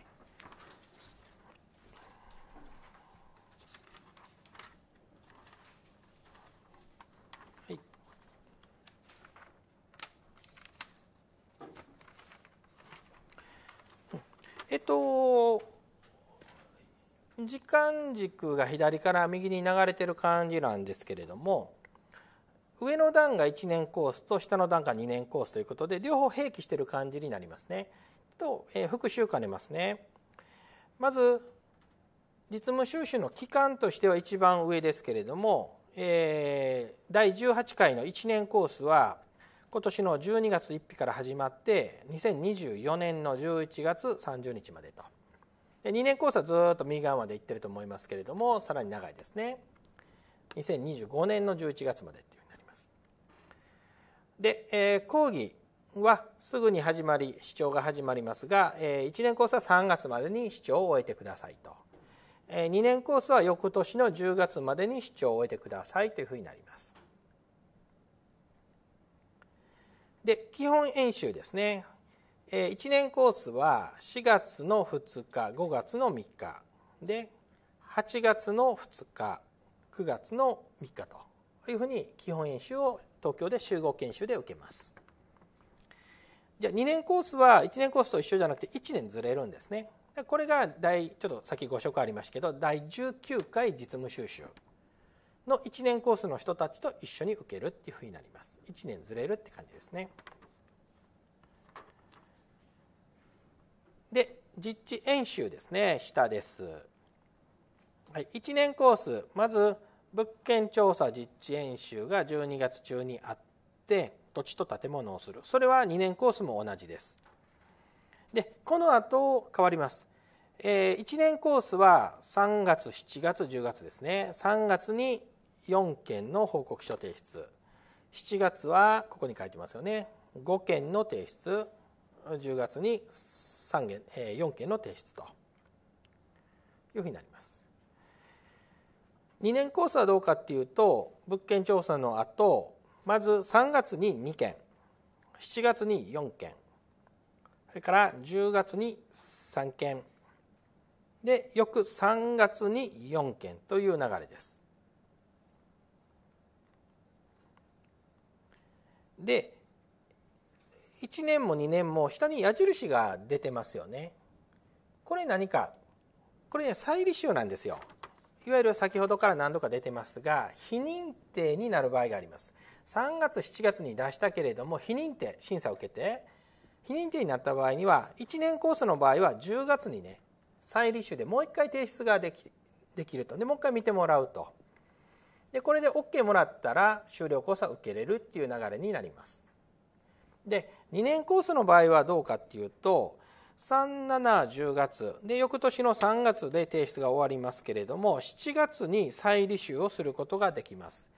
えっと時間軸が左から右に流れてる感じなんですけれども上の段が1年コースと下の段が2年コースということで両方併記してる感じになりますね。と、えー、復習兼ねますね。まず実務収集の期間としては一番上ですけれども、えー、第18回の1年コースは今年の12月1日から始まって2024年の11月30日までとで2年コースはずっと右側まで行ってると思いますけれどもさらに長いですね2025年の11月までっていううになりますで、えー、講義はすぐに始まり視聴が始まりますが、えー、1年コースは3月までに視聴を終えてくださいと、えー、2年コースは翌年の10月までに視聴を終えてくださいというふうになりますで基本演習ですね、え1年コースは4月の2日5月の3日で8月の2日9月の3日というふうに基本演習を東京で集合研修で受けますじゃあ2年コースは1年コースと一緒じゃなくて1年ずれるんですねこれが第ちょっと先ご紹介ありましたけど第19回実務修習の1年コースの人たちと一緒に受けるっていうふうになります1年ずれるって感じですねで実地演習ですね下です、はい、1年コースまず物件調査実地演習が12月中にあって土地と建物をするそれは2年コースも同じですでこの後変わりますえー、1年コースは3月7月10月ですね3月に4件の報告書提出7月はここに書いてますよね5件の提出10月に3件4件の提出というふうになります。2年コースはどうかっていうと物件調査の後まず3月に2件7月に4件それから10月に3件で翌3月に4件という流れです。で1年も2年も下に矢印が出てますよねこれ何かこれね再履修なんですよいわゆる先ほどから何度か出てますが非認定になる場合があります3月7月に出したけれども非認定審査を受けて非認定になった場合には1年コースの場合は10月にね再履修でもう一回提出ができできるとでもう一回見てもらうとでこれで OK もらったら修了コースは受けれるっていう流れになります。で2年コースの場合はどうかっていうと3710月で翌年の3月で提出が終わりますけれども7月に再履修をすることができます。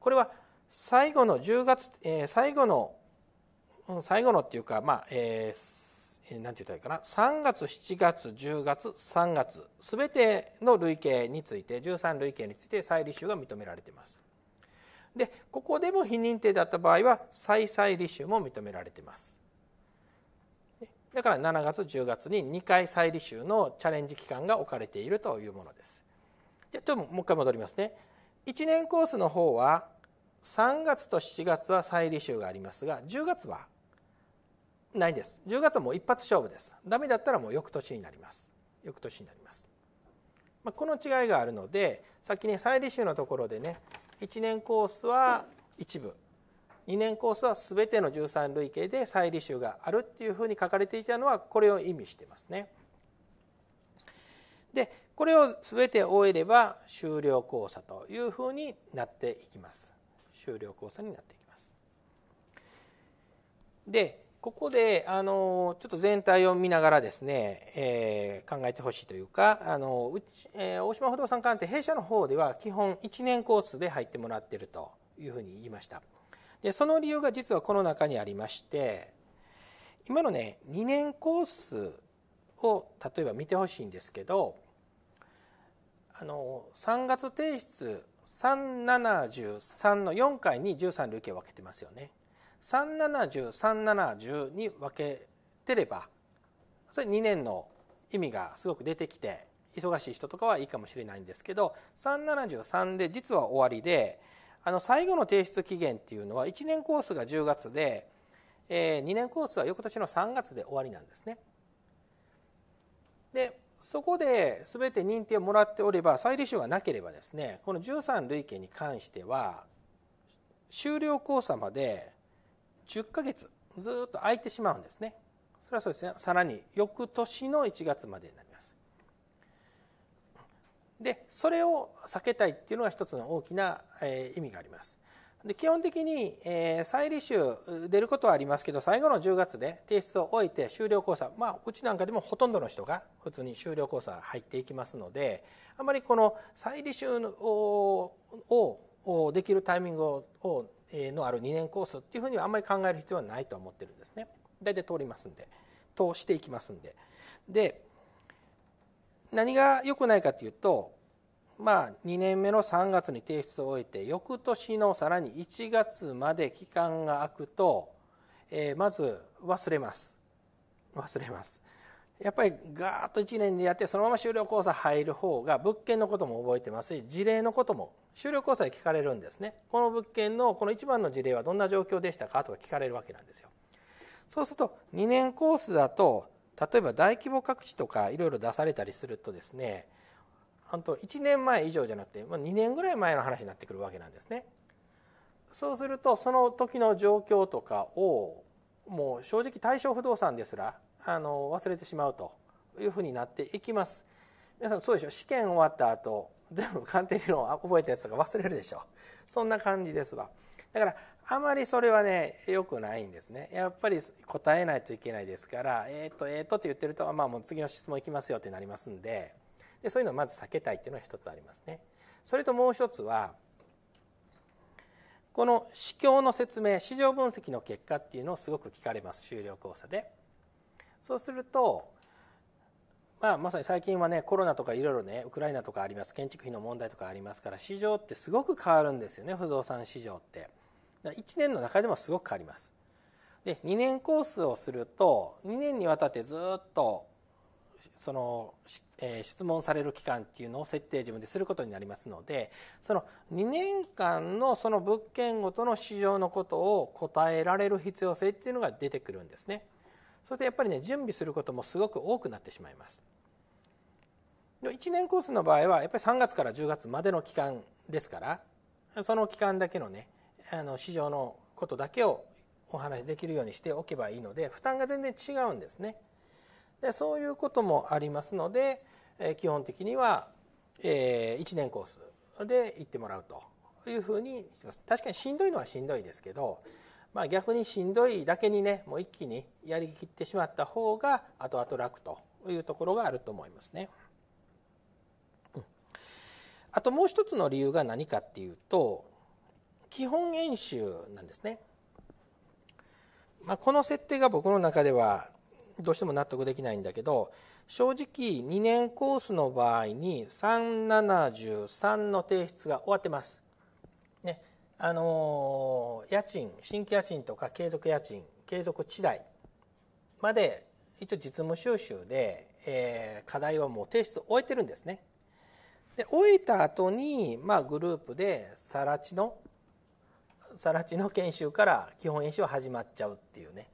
これは最後の10月、えー、最後の最後のっていうか、まあえー、何て言ったらいいかな3月7月10月3月全ての類型について13類型について再履修が認められていますでここでも非認定だった場合は再再履修も認められていますだから7月10月に2回再履修のチャレンジ期間が置かれているというものですじゃちょっともう一回戻りますね1年コースの方は3月と7月は再履修がありますが10月はないです10月はもう一発勝負ですダメだったらもう翌年になります翌年になります、まあ、この違いがあるのでさっきね再履修のところでね1年コースは一部2年コースは全ての13類型で再履修があるっていうふうに書かれていたのはこれを意味してますねでこれを全て終えれば終了交差というふうになっていきます終了交差になっていきますでここであのちょっと全体を見ながらですね、えー、考えてほしいというかあのうち、えー、大島不動産鑑定弊社の方では基本1年コースで入ってもらってるというふうに言いましたでその理由が実はこの中にありまして今のね2年コースを例えば見てほしいんですけどあの3月提出373の4回に13類型を分けてますよね。3703710に分けてればそれ2年の意味がすごく出てきて忙しい人とかはいいかもしれないんですけど373で実は終わりであの最後の提出期限っていうのは1年コースが10月で、えー、2年コースは翌年の3月で終わりなんですね。でそこで全て認定をもらっておれば再履修がなければですねこの13類型に関しては修了コースまで10ヶ月ずっと空いてしまうんですねそれはそうですねさらに翌年の1月までになりますでそれを避けたいっていうのが一つの大きな、えー、意味がありますで基本的に、えー、再履修出ることはありますけど最後の10月で提出を終えて終了交差まあうちなんかでもほとんどの人が普通に終了交差入っていきますのであまりこの再履修ををできるタイミングをのある2年コースっていうふうにはあんまり考える必要はないとは思ってるんですね大体通りますんで通していきますんでで何が良くないかというとまあ2年目の3月に提出を終えて翌年のさらに1月まで期間が空くと、えー、まず忘れます忘れますやっぱりガーッと1年でやってそのまま修了講座入る方が物件のことも覚えてますし事例のことも修了講座で聞かれるんですねこの物件のこの一番の事例はどんな状況でしたかとか聞かれるわけなんですよそうすると2年コースだと例えば大規模各地とかいろいろ出されたりするとですね本当1年前以上じゃなくて2年ぐらい前の話になってくるわけなんですねそうするとその時の状況とかをもう正直対象不動産ですらあの忘れてしまうというふうになっていきます皆さんそうでしょう試験終わった後全部鑑定理論覚えたやつとか忘れるでしょそんな感じですわだからあまりそれはねよくないんですねやっぱり答えないといけないですからえっ、ー、とえっ、ー、とって言ってるとまあもう次の質問いきますよってなりますんででそういうのをまず避けたいっていうのが一つありますねそれともう一つはこの市況の説明市場分析の結果っていうのをすごく聞かれます終了講座で。そうすると、まあ、まさに最近はねコロナとかいろいろねウクライナとかあります建築費の問題とかありますから市場ってすごく変わるんですよね不動産市場って。1年の中でもすごく変わります。で2年コースをすると2年にわたってずっとその、えー、質問される期間っていうのを設定自分ですることになりますのでその2年間のその物件ごとの市場のことを答えられる必要性っていうのが出てくるんですね。それでやっぱりね準備することもすごく多くなってしまいます1年コースの場合はやっぱり3月から10月までの期間ですからその期間だけのねあの市場のことだけをお話しできるようにしておけばいいので負担が全然違うんですねでそういうこともありますので、え基本的には、え1年コースで行ってもらうというふうにしてます確かにしんどいのはしんどいですけどまあ、逆にしんどいだけにねもう一気にやりきってしまった方が後々楽というところがあると思いますね。うん、あともう一つの理由が何かっていうと基本演習なんですね。まあ、この設定が僕の中ではどうしても納得できないんだけど正直2年コースの場合に373の提出が終わってます。ね、あの家賃新規家賃とか継続家賃継続地代まで一応実務収集で、えー、課題はもう提出を終えてるんですね。で終えた後にまあ、グループで更地の更地の研修から基本演習は始まっちゃうっていうね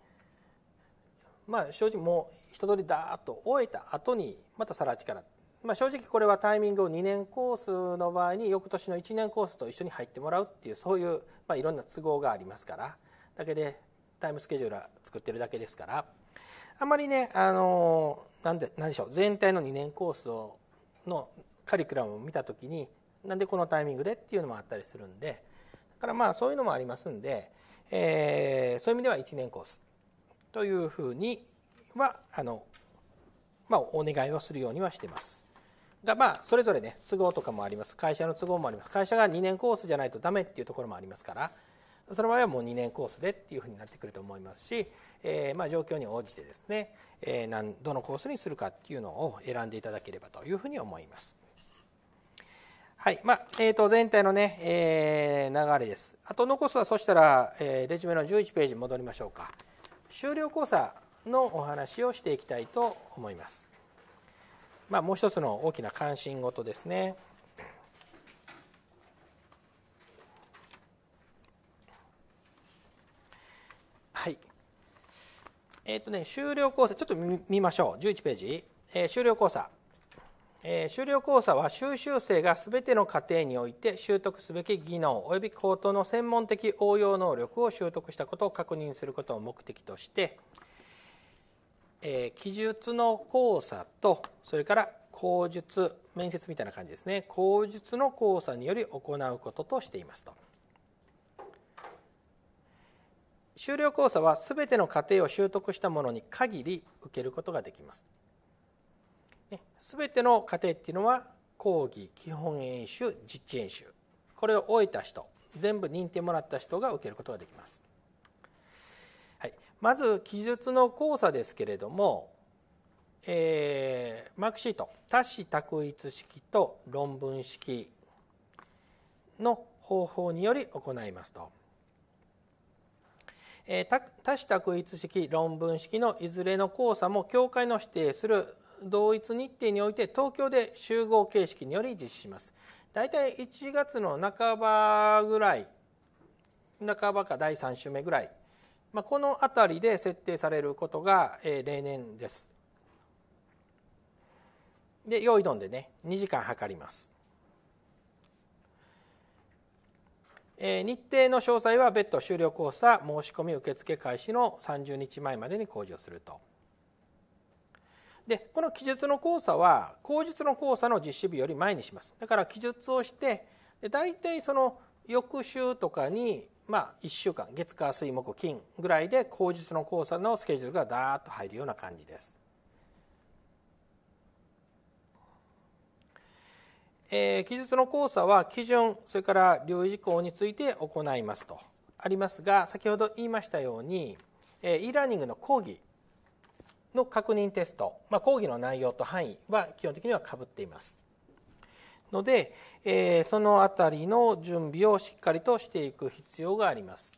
まあ正直もう一通りだーっと終えた後にまた更地からまあ、正直これはタイミングを2年コースの場合に翌年の1年コースと一緒に入ってもらうっていうそういう、まあ、いろんな都合がありますからだけでタイムスケジュールは作ってるだけですからあんまりね、あのなんでなんでしょう全体の2年コースをのカリキュラムを見た時になんでこのタイミングでっていうのもあったりするんでだからまあそういうのもありますんで、えー、そういう意味では1年コースというふうにはあの、まあ、お願いをするようにはしてます。がまあそれぞれね都合とかもあります会社の都合もあります会社が2年コースじゃないとダメっていうところもありますからその場合はもう2年コースでっていうふうになってくると思いますし、えー、まあ状況に応じてですね、えー、どのコースにするかっていうのを選んでいただければというふうに思います。はいまあえー、と全体のね、ねえー、流れです。あと残すはそしたら、えー、レジュメの11ページに戻りましょうか。終了講座のお話をしていきたいと思います。まあ、もう一つの大きな関心事ですね。はいえーとね、終了講座、ちょっと見ましょう、11ページ、えー、終了講座、えー、修了講座は修習生がすべての家程において習得すべき技能及び高等の専門的応用能力を習得したことを確認することを目的として、えー、記述の交差とそれから口述面接みたいな感じですね口述の交差により行うこととしていますと修了交差は全ての過程を習得したものに限り受けることができます、ね、全ての過程っていうのは講義基本演習実地演習これを終えた人全部認定もらった人が受けることができますまず記述の交差ですけれども、えー、マークシート多子択一式と論文式の方法により行いますと、えー、多子択一式論文式のいずれの交差も教会の指定する同一日程において東京で集合形式により実施します大体1月の半ばぐらい半ばか第3週目ぐらいまあ、この辺りで設定されることが、えー、例年です。で用意どんでね2時間測ります。えー、日程の詳細は別途終了交差申し込み受付開始の30日前までに公示をすると。でこの記述の交差は口述の交差の実施日より前にしますだから記述をしてで大体その翌週とかにまあ、1週間月火水木金ぐらいで口述の交差のスケジュールがだーっと入るような感じです。えー、記述の講座は基準それから留意事項について行いますとありますが先ほど言いましたように、えー、e ラーニングの講義の確認テスト、まあ、講義の内容と範囲は基本的にはかぶっています。ので、えー、その辺りの準備をしっかりとしていく必要があります。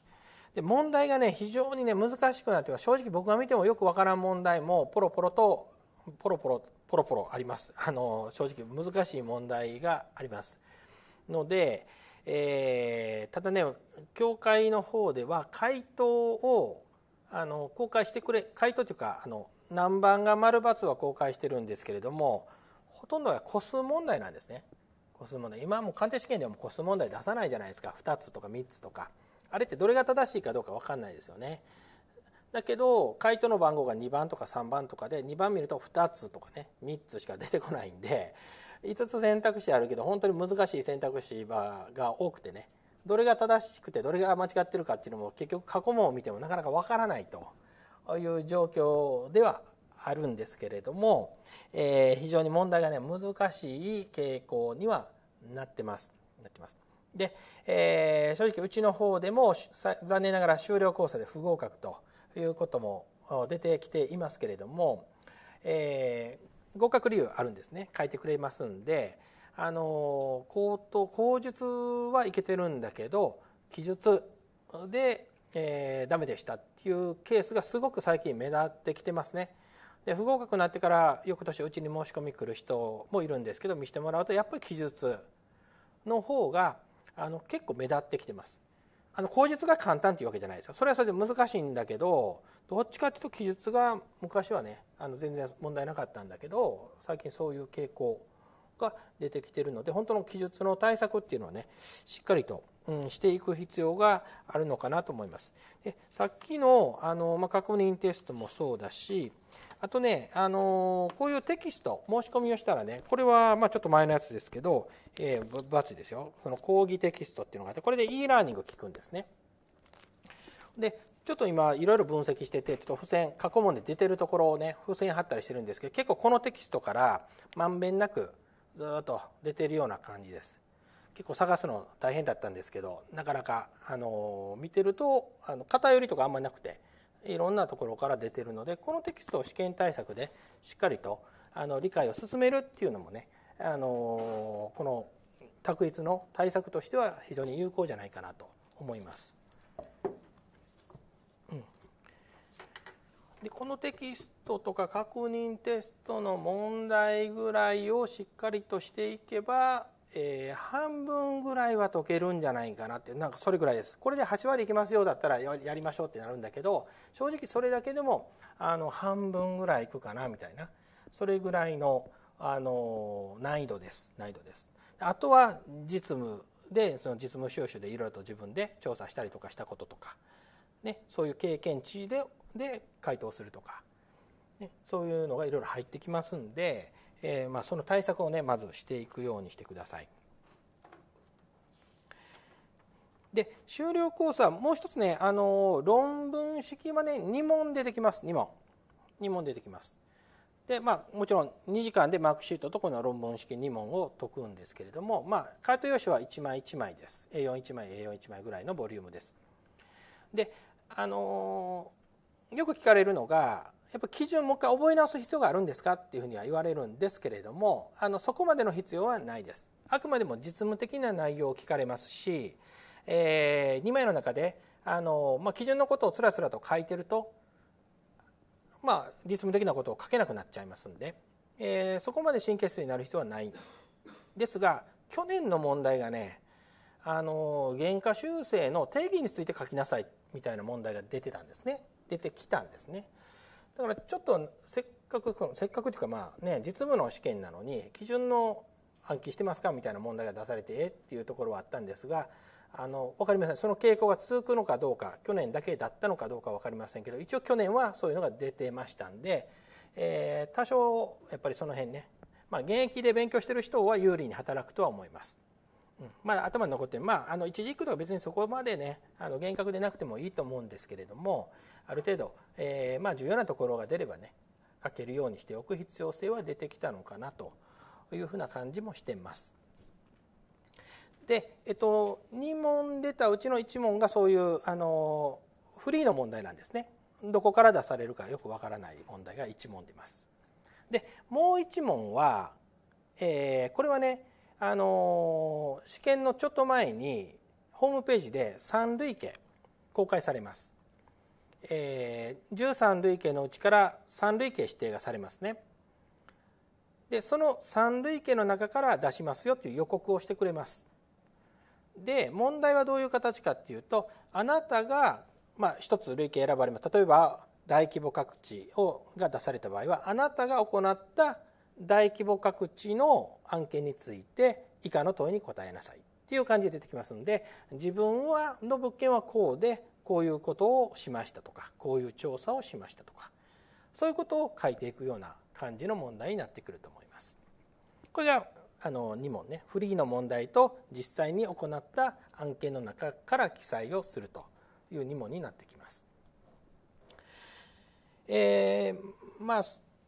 で問題がね非常にね難しくなっては正直僕が見てもよくわからん問題もポロポロとポロポロポロポロありますあの正直難しい問題がありますので、えー、ただね教会の方では回答をあの公開してくれ回答というかあの何番が丸×は公開してるんですけれどもほとんどが個数問題なんですね。個数問題今も鑑定試験でも個数問題出さないじゃないですか2つとか3つとかあれってどれが正しいかどうか分かんないですよねだけど回答の番号が2番とか3番とかで2番見ると2つとかね3つしか出てこないんで5つ選択肢あるけど本当に難しい選択肢が多くてねどれが正しくてどれが間違ってるかっていうのも結局過去問を見てもなかなかわからないという状況ではあるんですけれども、えー、非常に問題がね難しい傾向にはなってます。なってますで、えー、正直うちの方でも残念ながら終了講座で不合格ということも出てきていますけれども、えー、合格理由あるんですね書いてくれますんで、あの口頭口述はいけてるんだけど記述で、えー、ダメでしたっていうケースがすごく最近目立ってきてますね。で不合格になってから翌年うちに申し込み来る人もいるんですけど見せてもらうとやっぱり記述の方があの結構目立ってきてます。あの口述が簡単っていうわけじゃないですよそれはそれで難しいんだけどどっちかっていうと記述が昔はねあの全然問題なかったんだけど最近そういう傾向が出てきてるので本当の記述の対策っていうのはねしっかりとしていく必要があるのかなと思います。でさっきのあの、まあ、確認テストもそうだしあとね、あのこういうテキスト申し込みをしたらねこれはまちょっと前のやつですけど、えー、バツですよその講義テキストっていうのがあってこれで e ラーニング聞くんですね。でちょっと今いろいろ分析しててちょっと付箋過去問で出てるところをね付箋貼ったりしてるんですけど結構このテキストからまんべんなくずっと出てるような感じです。結構探すの大変だったんですけどなかなかあの見てるとあの偏りとかあんまなくていろんなところから出てるのでこのテキストを試験対策でしっかりとあの理解を進めるっていうのもねあのこの択一の対策としては非常に有効じゃないかなと思います。うん、でこのテキストとか確認テストの問題ぐらいをしっかりとしていけばえー、半分ぐらいは解けるんじゃないかなってなんかそれぐらいですこれで8割いきますよだったらやりましょうってなるんだけど正直それだけでもあの半分ぐらいいくかなみたいなそれぐらいのあの難易度です難易度ですあとは実務でその実務収集でいろいろと自分で調査したりとかしたこととか、ね、そういう経験値でで回答するとか、ね、そういうのがいろいろ入ってきますんでえー、まあ、その対策をねまずしていくようにしてください。で終了コースはもう一つねあの論文式はね2問出てきます2問2問出てきます。でまあ、もちろん2時間でマークシートとこの論文式2問を解くんですけれども、まあ、解答用紙は1枚1枚です A41 枚 A41 枚ぐらいのボリュームです。であのよく聞かれるのがやっぱ基準もう一回覚え直す必要があるんですかっていうふうには言われるんですけれどもあのそこまでの必要はないですあくまでも実務的な内容を聞かれますし、えー、2枚の中であの、まあ、基準のことをつらつらと書いてると、まあ、実務的なことを書けなくなっちゃいますんで、えー、そこまで神経質になる必要はないですが去年の問題がねあの原価修正の定義について書きなさいみたいな問題が出てたんですね出てきたんですね。だからちょっとせっかくせっかくというかまあね実務の試験なのに基準の暗記してますかみたいな問題が出されてえっていうところはあったんですがあの分かりませんその傾向が続くのかどうか去年だけだったのかどうか分かりませんけど一応去年はそういうのが出てましたんで、えー、多少やっぱりその辺ね、まあ、現役で勉強してる人は有利に働くとは思います。うん、まあ、頭に残ってまあ、あの一軸とか別にそこまでねあの厳格でなくてもいいと思うんですけれども、ある程度、えー、まあ、重要なところが出ればね書けるようにしておく必要性は出てきたのかなというふうな感じもしてます。で、えっと、2問出たうちの1問がそういうあのフリーの問題なんですね。どこから出されるかよくわからない問題が1問出ます。でもう1問は、えー、これはね、あの試験のちょっと前にホームページで三類型公開されます。えー、13類型のうちから3類型指定がされますねでその3類型の中から出しますよという予告をしてくれますで問題はどういう形かっていうとあなたが、まあ、1つ類型選ばれます例えば大規模各地をが出された場合はあなたが行った大規模各地の案件について以下の問いに答えなさいっていう感じで出てきますので自分はの物件はこうでこういうことをしましたとかこういう調査をしましたとかそういうことを書いていくような感じの問題になってくると思います。これがあの2問ねフリーの問題と実際に行った案件の中から記載をするという2問になってきます。えー、まあ、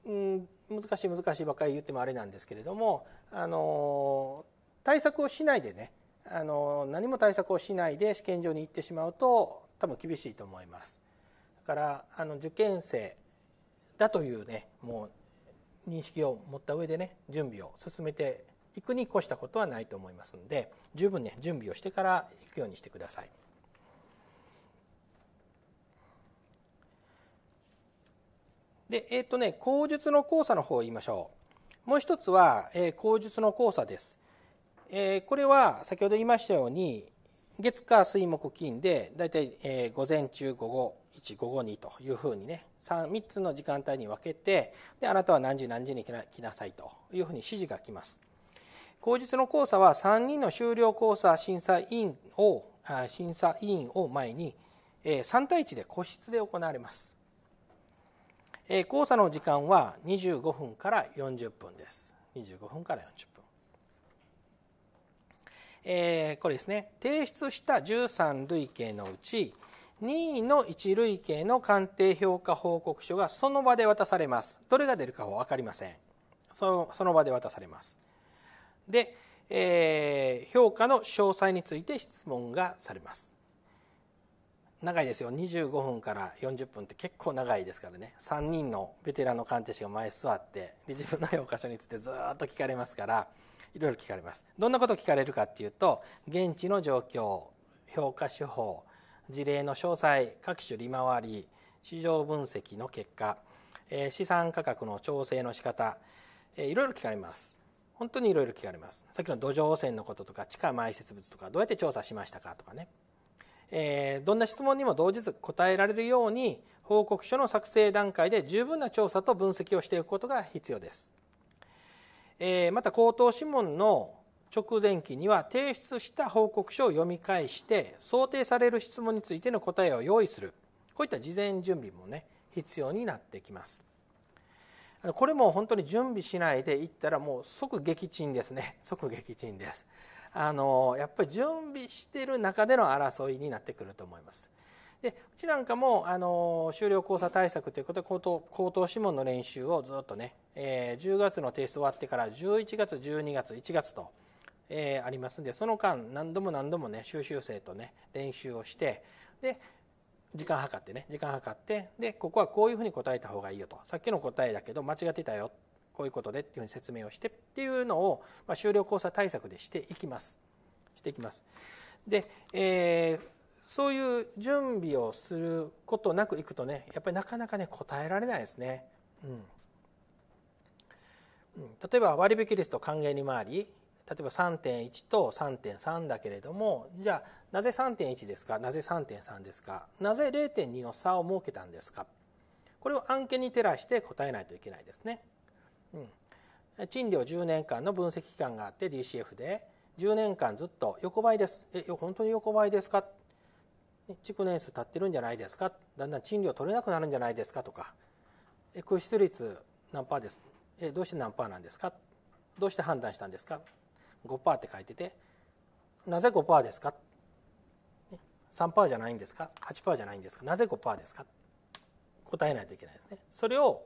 うん、難しい難しいばかり言ってもあれなんですけれどもあの対策をしないでねあの何も対策をしないで試験場に行ってしまうと多分厳しいと思いますだからあの受験生だというねもう認識を持った上でね準備を進めていくに越したことはないと思いますので十分ね準備をしてから行くようにしてください。でえっ、ー、とね口述の交差の方を言いましょう。もう一つは、えー、口述の交差です。えー、これは先ほど言いましたように月火水木金で大体、えー、午前中午後1午後2というふうにね 3, 3つの時間帯に分けてであなたは何時何時に来なさいというふうに指示が来ます。後日の講座は3人の修了講座審査委員を審査委員を前に3対1で個室で行われます。講座の時間は25分から40分です。25分から40分。えー、これですね提出した13類型のうち任意の1類型の鑑定評価報告書がその場で渡されますどれが出るかは分かりませんその場で渡されますで、えー、評価の詳細について質問がされます長いですよ25分から40分って結構長いですからね3人のベテランの鑑定士が前座ってで自分の評価書についてずっと聞かれますからいろいろ聞かれますどんなことを聞かれるかっていうと現地の状況評価手法事例の詳細各種利回り市場分析の結果、資産価格の調整の仕方、いろいろ聞かれます本当にいろいろ聞かれますさっきの土壌汚染のこととか地下埋設物とかどうやって調査しましたかとかね、えー、どんな質問にも同日答えられるように報告書の作成段階で十分な調査と分析をしていくことが必要ですえー、また口頭諮問の直前期には提出した報告書を読み返して想定される質問についての答えを用意するこういった事前準備もね必要になってきますこれも本当に準備しないでいったらもう即撃沈ですね 即撃沈ですあのやっぱり準備してる中での争いになってくると思いますでうちなんかも、あの終了交差対策ということで口頭口頭諮問の練習をずっとね、えー、10月の提出終わってから11月12月1月と、えー、ありますんでその間何度も何度もね修習生とね練習をしてで時間計ってね時間計ってでここはこういうふうに答えた方がいいよとさっきの答えだけど間違ってたよこういうことでっていうふうに説明をしてっていうのを、まあ、終了交差対策でしていきますしていきますで、えー、そういう準備をすることなくいくとねやっぱりなかなかね答えられないですね。うん例えば割引率と還元に回り例えば3.1と3.3だけれどもじゃあなぜ3.1ですかなぜ3.3ですかなぜ0.2の差を設けたんですかこれを案件に照らして答えないといけないですね。うん、賃料10年間の分析期間があって DCF で10年間ずっと横ばいですえ本当に横ばいですか築年数経ってるんじゃないですかだんだん賃料取れなくなるんじゃないですかとか空室率何パーですどうして何パーなんですかどうして判断したんですか5%パーって書いててなぜ5%パーですか3%パーじゃないんですか8%パーじゃないんですかなぜ5%パーですか答えないといけないですねそれを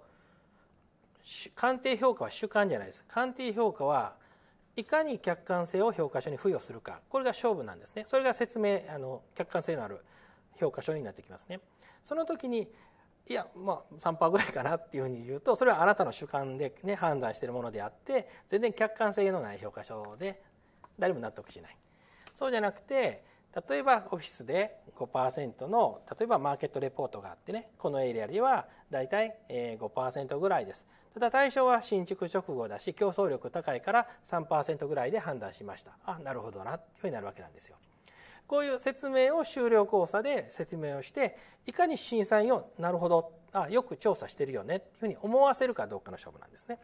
鑑定評価は主観じゃないです鑑定評価はいかに客観性を評価書に付与するかこれが勝負なんですねそれが説明あの客観性のある評価書になってきますねその時にいやまあ3%ぐらいかなっていうふうに言うとそれはあなたの主観で、ね、判断しているものであって全然客観性のない評価書で誰も納得しないそうじゃなくて例えばオフィスで5%の例えばマーケットレポートがあってねこのエリアではだいたい5%ぐらいですただ対象は新築直後だし競争力高いから3%ぐらいで判断しましたあなるほどなというふうになるわけなんですよ。こういう説明を終了交差で説明をしていかに審査員をなるほどあよく調査してるよねっていうふうに思わせるかどうかの勝負なんですね。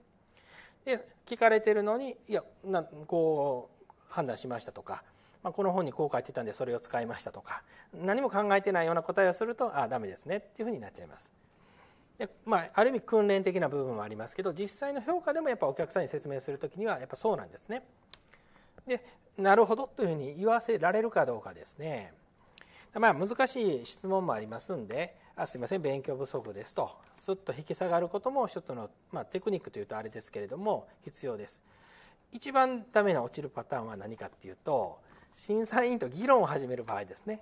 で聞かれてるのにいやなこう判断しましたとか、まあ、この本にこう書いてたんでそれを使いましたとか何も考えてないような答えをするとああダメですねっていうふうになっちゃいます。でまあ、ある意味訓練的な部分もありますけど実際の評価でもやっぱお客さんに説明する時にはやっぱそうなんですね。でなるほどというふうに言わせられるかどうかですね。まあ、難しい質問もありますんであすいません勉強不足ですとすっと引き下がることも一つの、まあ、テクニックというとあれですけれども必要です。一番ダメな落ちるパターンは何かっていうと審査員と議論を始める場合ですね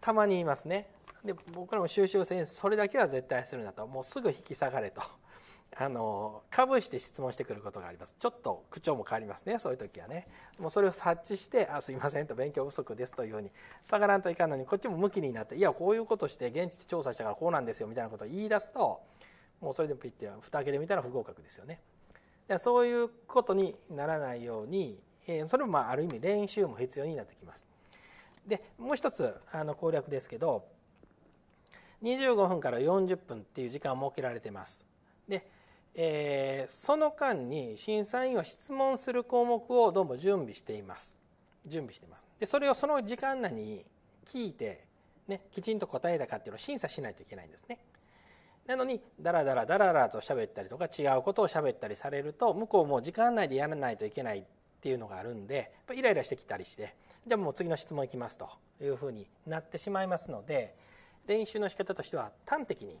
たまに言いますねで僕らも収集戦それだけは絶対するなともうすぐ引き下がれと あのかぶして質問してくることがありますちょっと口調も変わりますねそういう時はねもうそれを察知して「あすいません」と「勉強不足です」というふうに下がらんといかんのにこっちも向きになって「いやこういうことして現地で調査したからこうなんですよ」みたいなことを言い出すともうそれでピッて蓋開けてみたら不合格ですよね。そういうことにならないようにそれもまあある意味練習も必要になってきます。でもう一つあの攻略ですけど25分から40分っていう時間を設けられていますで、えー、その間に審査員は質問する項目をどうも準備しています準備してますでそれをその時間内に聞いて、ね、きちんと答えたかっていうのを審査しないといけないんですねなのにダラダラダラダラと喋ったりとか違うことを喋ったりされると向こうも時間内でやらないといけないっていうのがあるんでイライラしてきたりしてじゃあもう次の質問いきますというふうになってしまいますので練習の仕方としては端的に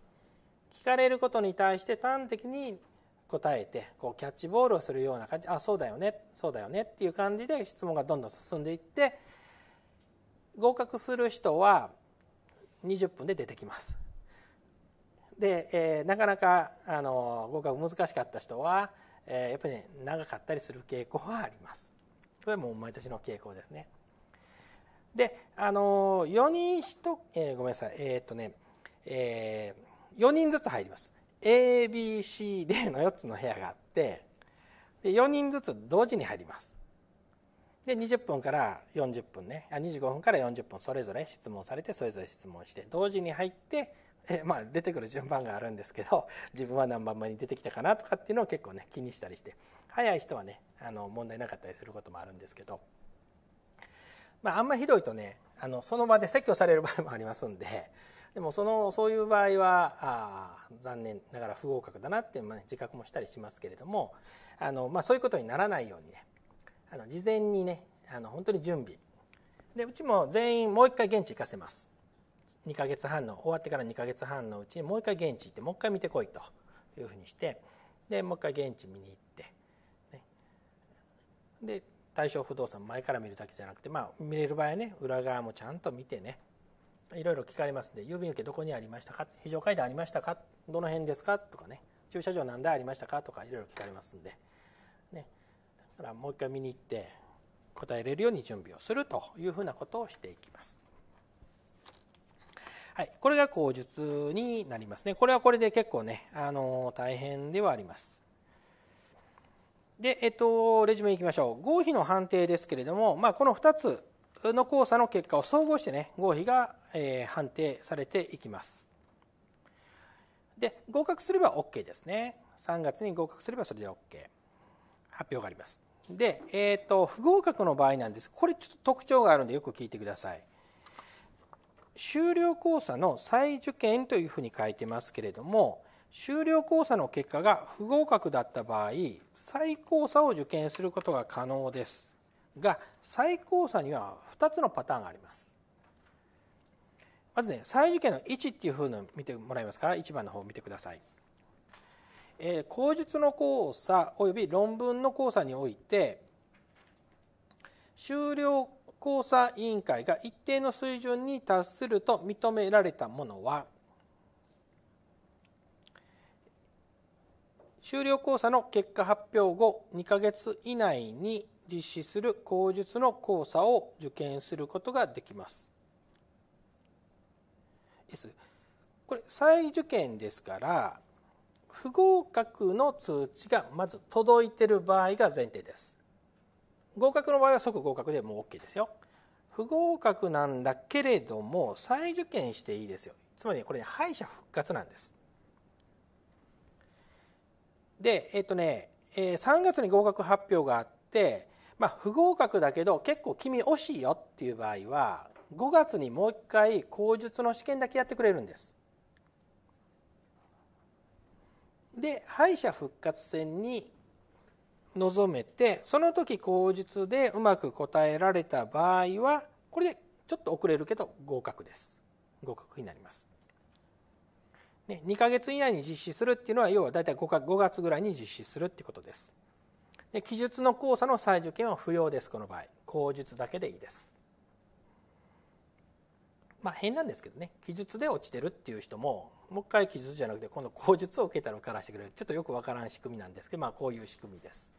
聞かれることに対して端的に答えてこうキャッチボールをするような感じあそうだよねそうだよねっていう感じで質問がどんどん進んでいって合格する人は20分で出てきます。で、えー、なかなかあの合格難しかった人は、えー、やっぱり、ね、長かったりする傾向はあります。これはもう毎年の傾向ですね。で、あの4人1、えー、ごめんなさい、えー、っとね、えー、4人ずつ入ります。ABCD の4つの部屋があってで4人ずつ同時に入りますで20分から40分ねあ25分から40分それぞれ質問されてそれぞれ質問して同時に入ってえ、まあ、出てくる順番があるんですけど自分は何番目に出てきたかなとかっていうのを結構ね気にしたりして早い人はねあの問題なかったりすることもあるんですけどまあ、あんまひどいとねあのその場で説教される場合もありますんで でもそのそういう場合はあ残念ながら不合格だなっていう、まあ、ね、自覚もしたりしますけれどもあの、まあ、そういうことにならないようにねあの事前にねあの本当に準備でうちも全員もう一回現地行かせます2ヶ月半の終わってから2ヶ月半のうちにもう一回現地行ってもう一回見てこいというふうにしてでもう一回現地見に行って、ね、で対象不動産前から見るだけじゃなくて、まあ、見れる場合ね裏側もちゃんと見てねいろいろ聞かれますんで郵便受けどこにありましたか非常階段ありましたかどの辺ですかとかね駐車場何台ありましたかとかいろいろ聞かれますんで、ね、だからもう一回見に行って答えれるように準備をするというふうなことをしていきます。はい、これが口述になりますね。これはこれで結構ね、あの大変ではあります。で、えっと、レジュメいきましょう合否の判定ですけれども、まあ、この2つの交差の結果を総合してね合否が、えー、判定されていきますで合格すれば OK ですね3月に合格すればそれで OK 発表がありますで、えーと、と不合格の場合なんですこれちょっと特徴があるんでよく聞いてください修了交差の再受験というふうに書いてますけれども修了考査の結果が不合格だった場合再考査を受験することが可能ですが再考査には2つのパターンがありますまずね再受験の1っていうふうに見てもらえますか1番の方を見てください、えー、口述の考査および論文の考査において修了考査委員会が一定の水準に達すると認められたものは修了講座の結果発表後2ヶ月以内に実施する口述の講座を受験することができます。S これ再受験ですから不合格の通知がまず届いてる場合が前提です。合格の場合は即合格でもう OK ですよ。不合格なんだけれども再受験していいですよ。つまりこれ敗者復活なんです。でえっ、とね、え3月に合格発表があって、まあ、不合格だけど結構君惜しいよっていう場合は5月にもう一回口述の試験だけやってくれるんです。で敗者復活戦に臨めてその時口述でうまく答えられた場合はこれでちょっと遅れるけど合格です合格になりますね、2か月以内に実施するっていうのは要は大体 5, か5月ぐらいに実施するっていうことですで記述の交差の再受験は不要ですこの場合口述だけでいいですまあ変なんですけどね記述で落ちてるっていう人ももう一回記述じゃなくて今度口述を受けたのからしてくれるちょっとよくわからん仕組みなんですけど、まあ、こういう仕組みです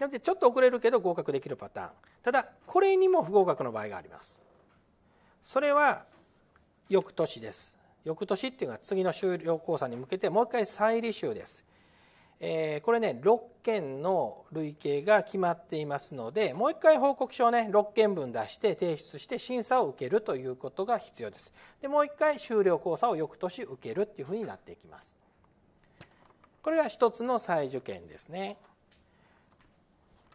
なのでちょっと遅れるけど合格できるパターンただこれにも不合格の場合がありますそれは翌年です翌年っていうのは次の終了交差に向けてもう一回再履修です。えー、これね6件の累計が決まっていますのでもう一回報告書をね6件分出して提出して審査を受けるということが必要ですでもう一回終了交差を翌年受けるっていうふうになっていきますこれが一つの再受験ですね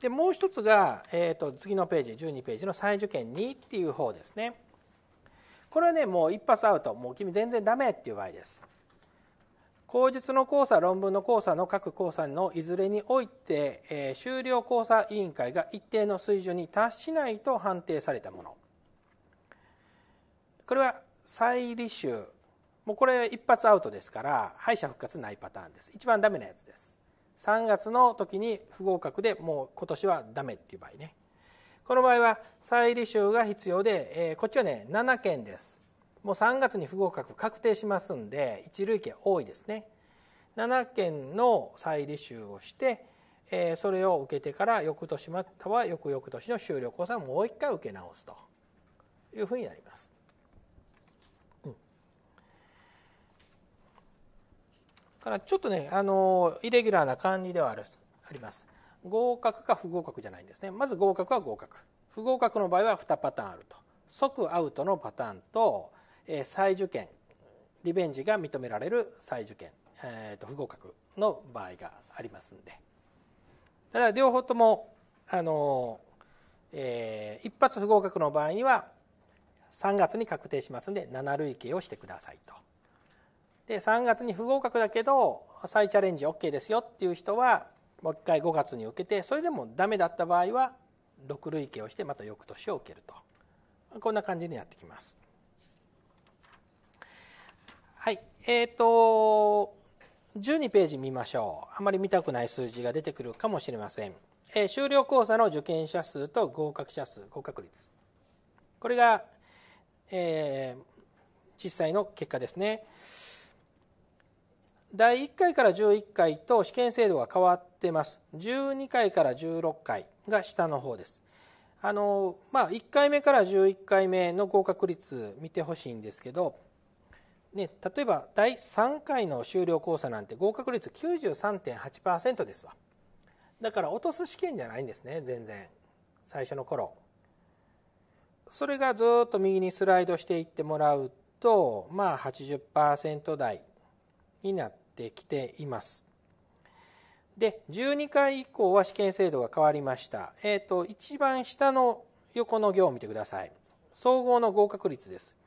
でもう一つが、えーと次のページ12ページの再受験2っていう方ですねこれはねもう一発アウトもう君全然ダメっていう場合です口述の交差論文の交差の各交差のいずれにおいて、えー、終了交差委員会が一定の水準に達しないと判定されたものこれは再履修もうこれ一発アウトですから敗者復活ないパターンです一番ダメなやつです3月の時に不合格でもう今年はダメっていう場合ねこの場合は再履修が必要で、えー、こっちはね7件ですもう3月に不合格確定しますんで一類型多いですね7件の再履修をして、えー、それを受けてから翌年または翌々年の修了講座をもう一回受け直すというふうになります、うん、からちょっとねあのイレギュラーな感じではあります合格か不合格じゃないんですねまず合格は合格不合格の場合は2パターンあると即アウトのパターンと、えー、再受験リベンジが認められる再受験、えー、と不合格の場合がありますんでただ両方ともあの、えー、一発不合格の場合には3月に確定しますんで7類型をしてくださいと。で3月に不合格だけど再チャレンジ OK ですよっていう人はもう一回5月に受けてそれでもダメだった場合は6類型をしてまた翌年を受けるとこんな感じになってきます。はいえーと、12ページ見ましょうあまり見たくない数字が出てくるかもしれません、えー、修了講座の受験者数と合格者数合格率これが、えー、実際の結果ですね。第1回から11回と試験制度が変わってます。12回から16回が下の方です。あの、まあ、1回目から11回目の合格率見てほしいんですけど、ね、例えば第3回の修了考査なんて合格率93.8%ですわ。だから落とす試験じゃないんですね、全然。最初の頃。それがずっと右にスライドしていってもらうと、まあ80%台になっってきています。で12回以降は試験制度が変わりました、えーと、と一番下の横の行を見てください総合の合格率です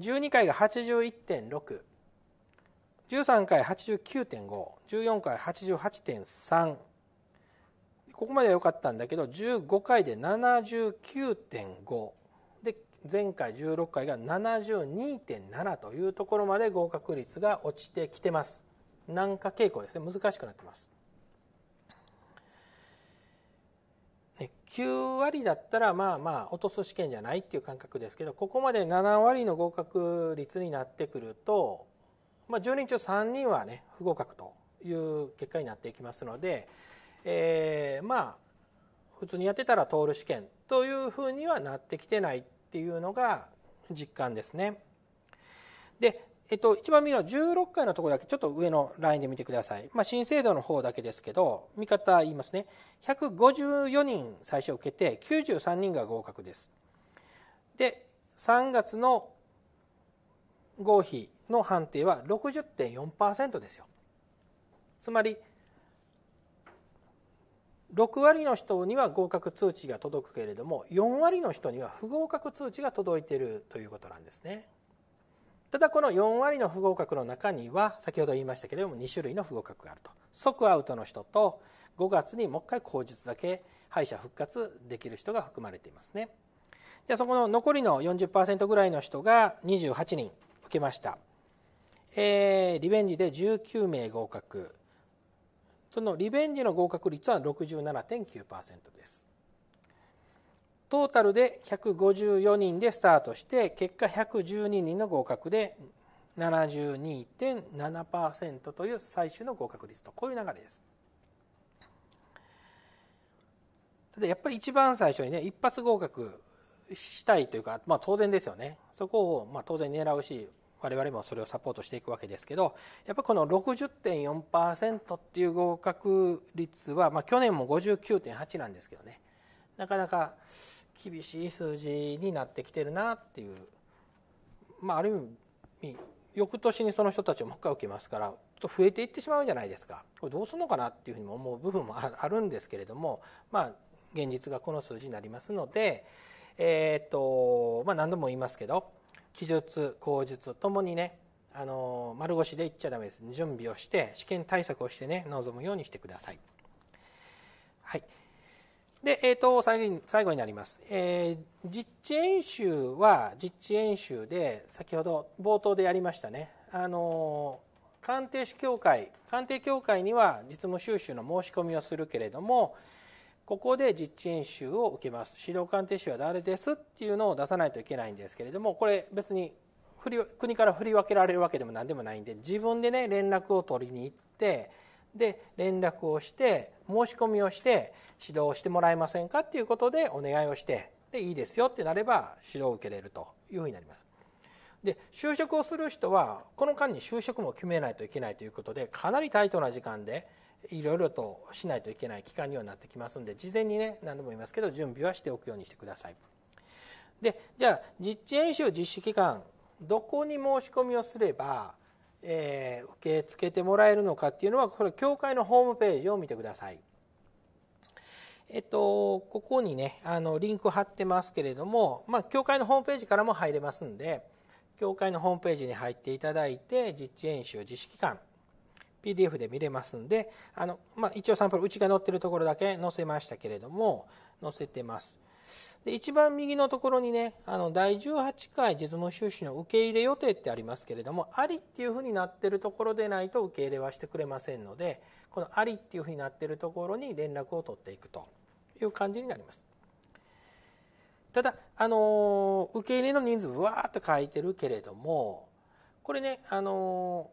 12回が81.613回89.514回88.3ここまでは良かったんだけど15回で79.5前回16回が72.7というところまで合格率が落ちてきてます難化傾向ですね難しくなってます9割だったらまあまあ落とす試験じゃないっていう感覚ですけどここまで7割の合格率になってくると、まあ、10人中3人はね不合格という結果になっていきますので、えー、まあ普通にやってたら通る試験というふうにはなってきてないっていうのが実感ですね。で、えっと、一番右の16回のところだけちょっと上のラインで見てください、まあ、新制度の方だけですけど見方言いますね154人最初受けて93人が合格ですで3月の合否の判定は60.4%ですよつまり6割の人には合格通知が届くけれども4割の人には不合格通知が届いているということなんですねただこの4割の不合格の中には先ほど言いましたけれども2種類の不合格があると即アウトの人と5月にもう一回口述だけ敗者復活できる人が含まれていますねじゃあそこの残りの40%ぐらいの人が28人受けました、えー、リベンジで19名合格そのリベンジの合格率は67.9%ですトータルで154人でスタートして結果112人の合格で72.7%という最終の合格率とこういう流れですただやっぱり一番最初にね一発合格したいというか、まあ、当然ですよねそこをまあ当然狙うし我々もそれをサポートしていくわけですけどやっぱこの60.4%っていう合格率は、まあ、去年も59.8なんですけどねなかなか厳しい数字になってきてるなっていう、まあ、ある意味翌年にその人たちをもう一回受けますからちょっと増えていってしまうんじゃないですかこれどうするのかなっていうふうにも思う部分もあるんですけれどもまあ現実がこの数字になりますので、えーとまあ、何度も言いますけど記述口述ともにねあの丸腰で言っちゃダメです、ね、準備をして試験対策をしてね臨むようにしてください。はいで、えーと、最後に最後になります、えー、実地演習は実地演習で先ほど冒頭でやりましたね、あの鑑定士協会鑑定協会には実務修習の申し込みをするけれども、ここで実地演習を受けます指導鑑定士は誰ですっていうのを出さないといけないんですけれどもこれ別に国から振り分けられるわけでも何でもないんで自分でね連絡を取りに行ってで連絡をして申し込みをして指導してもらえませんかっていうことでお願いをしてでいいですよってなれば指導を受けれるというふうになります。で就職をする人はこの間に就職も決めないといけないということでかなりタイトな時間でいろいろとしないといけない期間にはなってきますので事前にね何度も言いますけど準備はしておくようにしてください。でじゃあ実地演習実施期間どこに申し込みをすれば、えー、受け付けてもらえるのかっていうのはこれ教会のホームページを見てください。えっと、ここにねあのリンク貼ってますけれども、まあ、教会のホームページからも入れますんで教会のホームページに入っていただいて実地演習実施期間 PDF で見れますんで、あの、まあ、一応サンプル、うちが載ってるところだけ載せましたけれども、載せてます。で、一番右のところにね、あの、第18回実務収支の受け入れ予定ってありますけれども、ありっていうふうになってるところでないと受け入れはしてくれませんので、このありっていうふうになってるところに連絡を取っていくという感じになります。ただ、あの受け入れの人数わーっと書いてるけれどもこれね、あの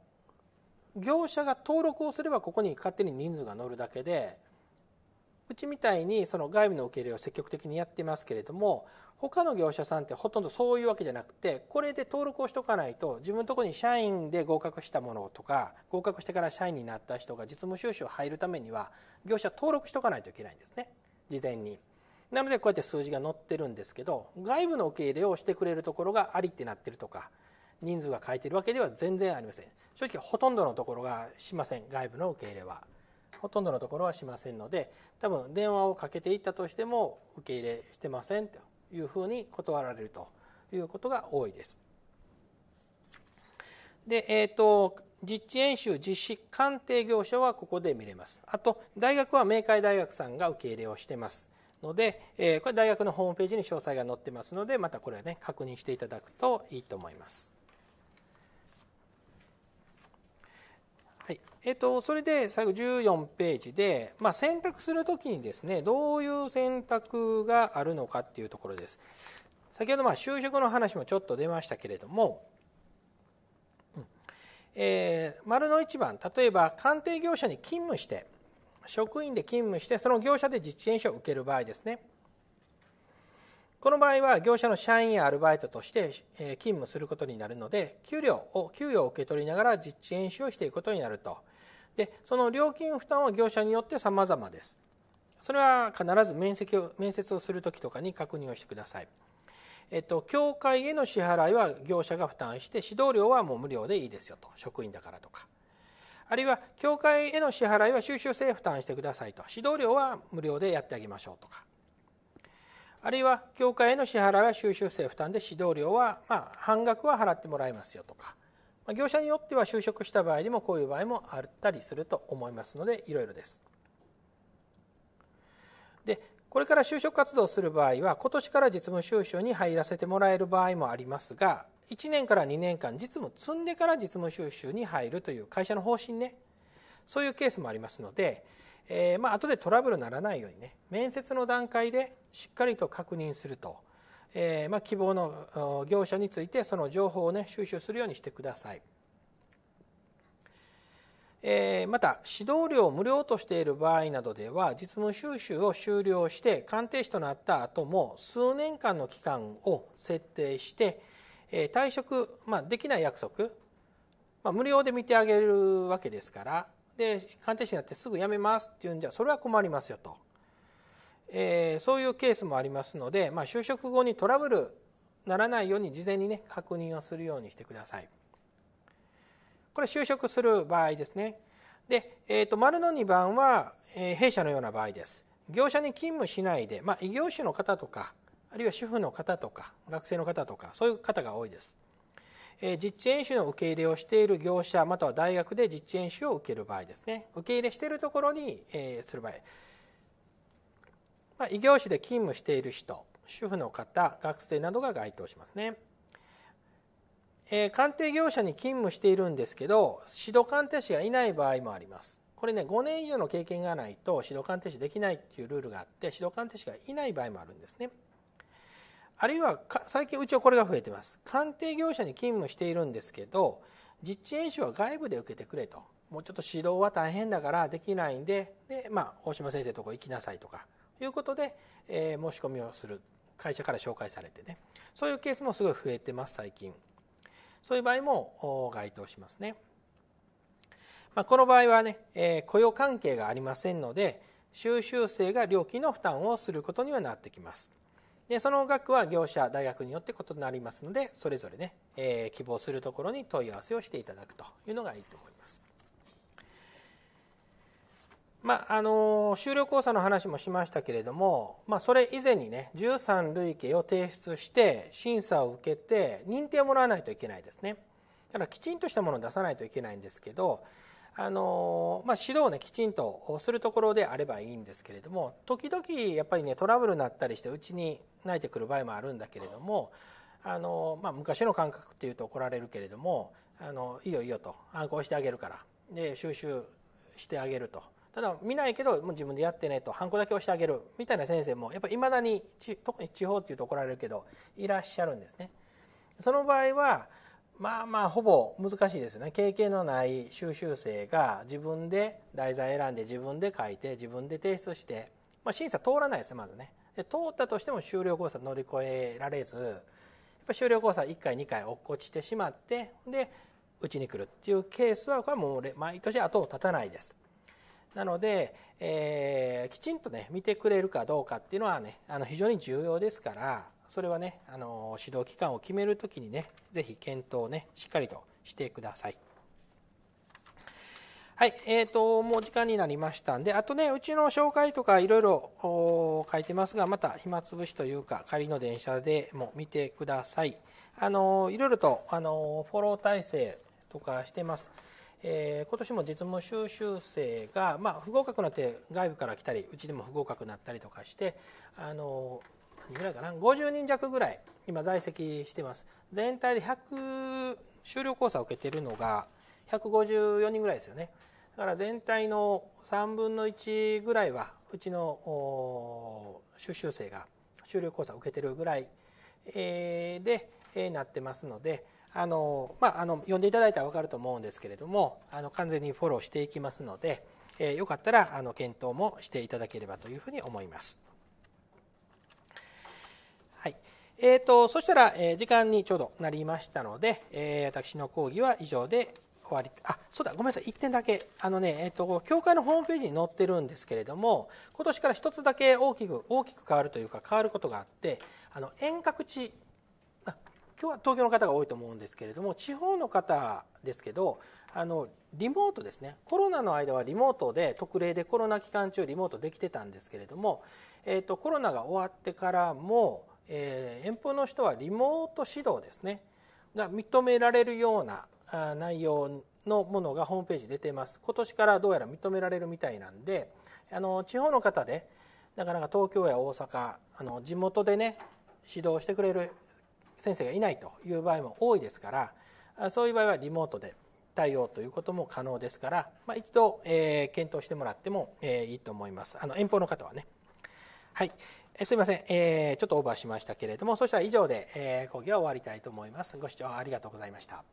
業者が登録をすればここに勝手に人数が乗るだけでうちみたいにその外部の受け入れを積極的にやってますけれども他の業者さんってほとんどそういうわけじゃなくてこれで登録をしとかないと自分のとこに社員で合格したものとか合格してから社員になった人が実務収集入るためには業者登録しとかないといけないんですね事前に。なのでこうやって数字が載ってるんですけど外部の受け入れをしてくれるところがありってなってるとか人数が書いてるわけでは全然ありません正直ほとんどのところがしません外部の受け入れはほとんどのところはしませんので多分電話をかけていったとしても受け入れしてませんというふうに断られるということが多いです。で、えーと、実地演習実施鑑定業者はここで見れます。あと大学は明海大学さんが受け入れをしてますので、えこれ大学のホームページに詳細が載ってますのでまたこれはね確認していただくといいと思います。えっと、それで最後14ページで、まあ、選択するときにですねどういう選択があるのかっていうところです。先ほどまあ就職の話もちょっと出ましたけれども、うんえー、丸の1番例えば鑑定業者に勤務して職員で勤務してその業者で実演書を受ける場合ですねこの場合は業者の社員やアルバイトとして勤務することになるので給料を給与を受け取りながら実地演習をしていくことになるとでその料金負担は業者によって様々ですそれは必ず面接を面接をするときとかに確認をしてくださいえっと、教会への支払いは業者が負担して指導料はもう無料でいいですよと職員だからとかあるいは教会への支払いは収集制負担してくださいと指導料は無料でやってあげましょうとかあるいは教会への支払いは収集生負担で指導料は、ま半額は払ってもらいますよとか、ま業者によっては就職した場合でもこういう場合もあったりすると思いますのでいろいろです。でこれから就職活動する場合は今年から実務収集に入らせてもらえる場合もありますが1年から2年間実務積んでから実務収集に入るという会社の方針ねそういうケースもありますのでえー、まあ後でトラブルにならないようにね面接の段階でしっかりと確認すると、えー、まあ、希望の業者についてその情報をね収集するようにしてください。えまた指導料無料としている場合などでは実務収集を終了して鑑定士となった後も数年間の期間を設定して、え退職、まあ、できない約束、まあ、無料で見てあげるわけですから、で鑑定士になってすぐ辞めますっていうんじゃそれは困りますよと、えー、そういうケースもありますので、まあ、就職後にトラブルならないように事前にね確認をするようにしてくださいこれ就職する場合ですねで、えーと、丸の2番は、えー、弊社のような場合です業者に勤務しないで、まあ、異業種の方とかあるいは主婦の方とか学生の方とかそういう方が多いですえ実地演習の受け入れをしている業者または大学で実地演習を受ける場合ですね受け入れしているところに、えする場合、まあ、異業種で勤務している人主婦の方学生などが該当しますね、え鑑定業者に勤務しているんですけど指導鑑定士がいない場合もありますこれね5年以上の経験がないと指導鑑定士できないっていうルールがあって指導鑑定士がいない場合もあるんですねあるいは最近うちはこれが増えてます鑑定業者に勤務しているんですけど実地演習は外部で受けてくれともうちょっと指導は大変だからできないんでで、まあ、大島先生のとこ行きなさいとかいうことで、えー、申し込みをする会社から紹介されてねそういうケースもすごい増えてます最近そういう場合も該当しますね、まあ、この場合はね、えー、雇用関係がありませんので収集生が料金の負担をすることにはなってきますでその額は業者大学によって異なりますのでそれぞれね、えー、希望するところに問い合わせをしていただくというのがいいと思います。まああの修了講座の話もしましたけれども、まあ、それ以前にね13類型を提出して審査を受けて認定をもらわないといけないですねだからきちんとしたものを出さないといけないんですけどあのまあ、指導を、ね、きちんとするところであればいいんですけれども時々やっぱり、ね、トラブルになったりしてうちに泣いてくる場合もあるんだけれどもあの、まあ、昔の感覚っていうと怒られるけれどもあのいいよいいよと反抗してあげるからで収集してあげるとただ見ないけどもう自分でやってねとハンコだけ押してあげるみたいな先生もやっぱりいまだに特に地方っていうと怒られるけどいらっしゃるんですね。その場合はまあまあほぼ難しいですよね経験のない収集生が自分で題材選んで自分で書いて自分で提出して、まあ、審査通らないですまずねで通ったとしても終了交差乗り越えられずやっぱ終了交差1回2回落っこちてしまってでうちに来るっていうケースはこれはもう毎年後を絶たないですなので、えー、きちんとね見てくれるかどうかっていうのはねあの非常に重要ですからそれはねあの指導期間を決めるときにねぜひ検討をねしっかりとしてくださいはい、えーと、もう時間になりましたんであとねうちの紹介とかいろいろ書いてますがまた暇つぶしというか仮の電車でも見てくださいあのいろいろとあのフォロー体制とかしてますえー、今年も実務修習生が、まあ、不合格になって外部から来たりうちでも不合格になったりとかしてあの人ぐらいかな50人弱ぐらい今在籍してます全体で100修了講座を受けてるのが154人ぐらいですよねだから全体の3分の1ぐらいはうちの修習生が修了講座を受けてるぐらいでなってますのであの、まあ、あの読んでいただいたら分かると思うんですけれどもあの完全にフォローしていきますので、えー、よかったらあの検討もしていただければというふうに思います。はいえーと、そしたら、えー、時間にちょうどなりましたので、えー、私の講義は以上で終わりあそうだごめんなさい1点だけあのねえっ、ー、と教会のホームページに載ってるんですけれども今年から1つだけ大きく大きく変わるというか変わることがあってあの遠隔地今日は東京の方が多いと思うんですけれども地方の方ですけどあのリモートですねコロナの間はリモートで特例でコロナ期間中リモートできてたんですけれども、えーと、とコロナが終わってからもえー、遠方の人はリモート指導ですねが認められるような内容のものがホームページ出てます今年からどうやら認められるみたいなんであの地方の方でなかなか東京や大阪あの地元でね指導してくれる先生がいないという場合も多いですからそういう場合はリモートで対応ということも可能ですから、まあ、一度、えー、検討してもらっても、えー、いいと思いますあの遠方の方はね。はいえすいません、えー、ちょっとオーバーしましたけれどもそしたら以上で、えー、講義は終わりたいと思いますご視聴ありがとうございました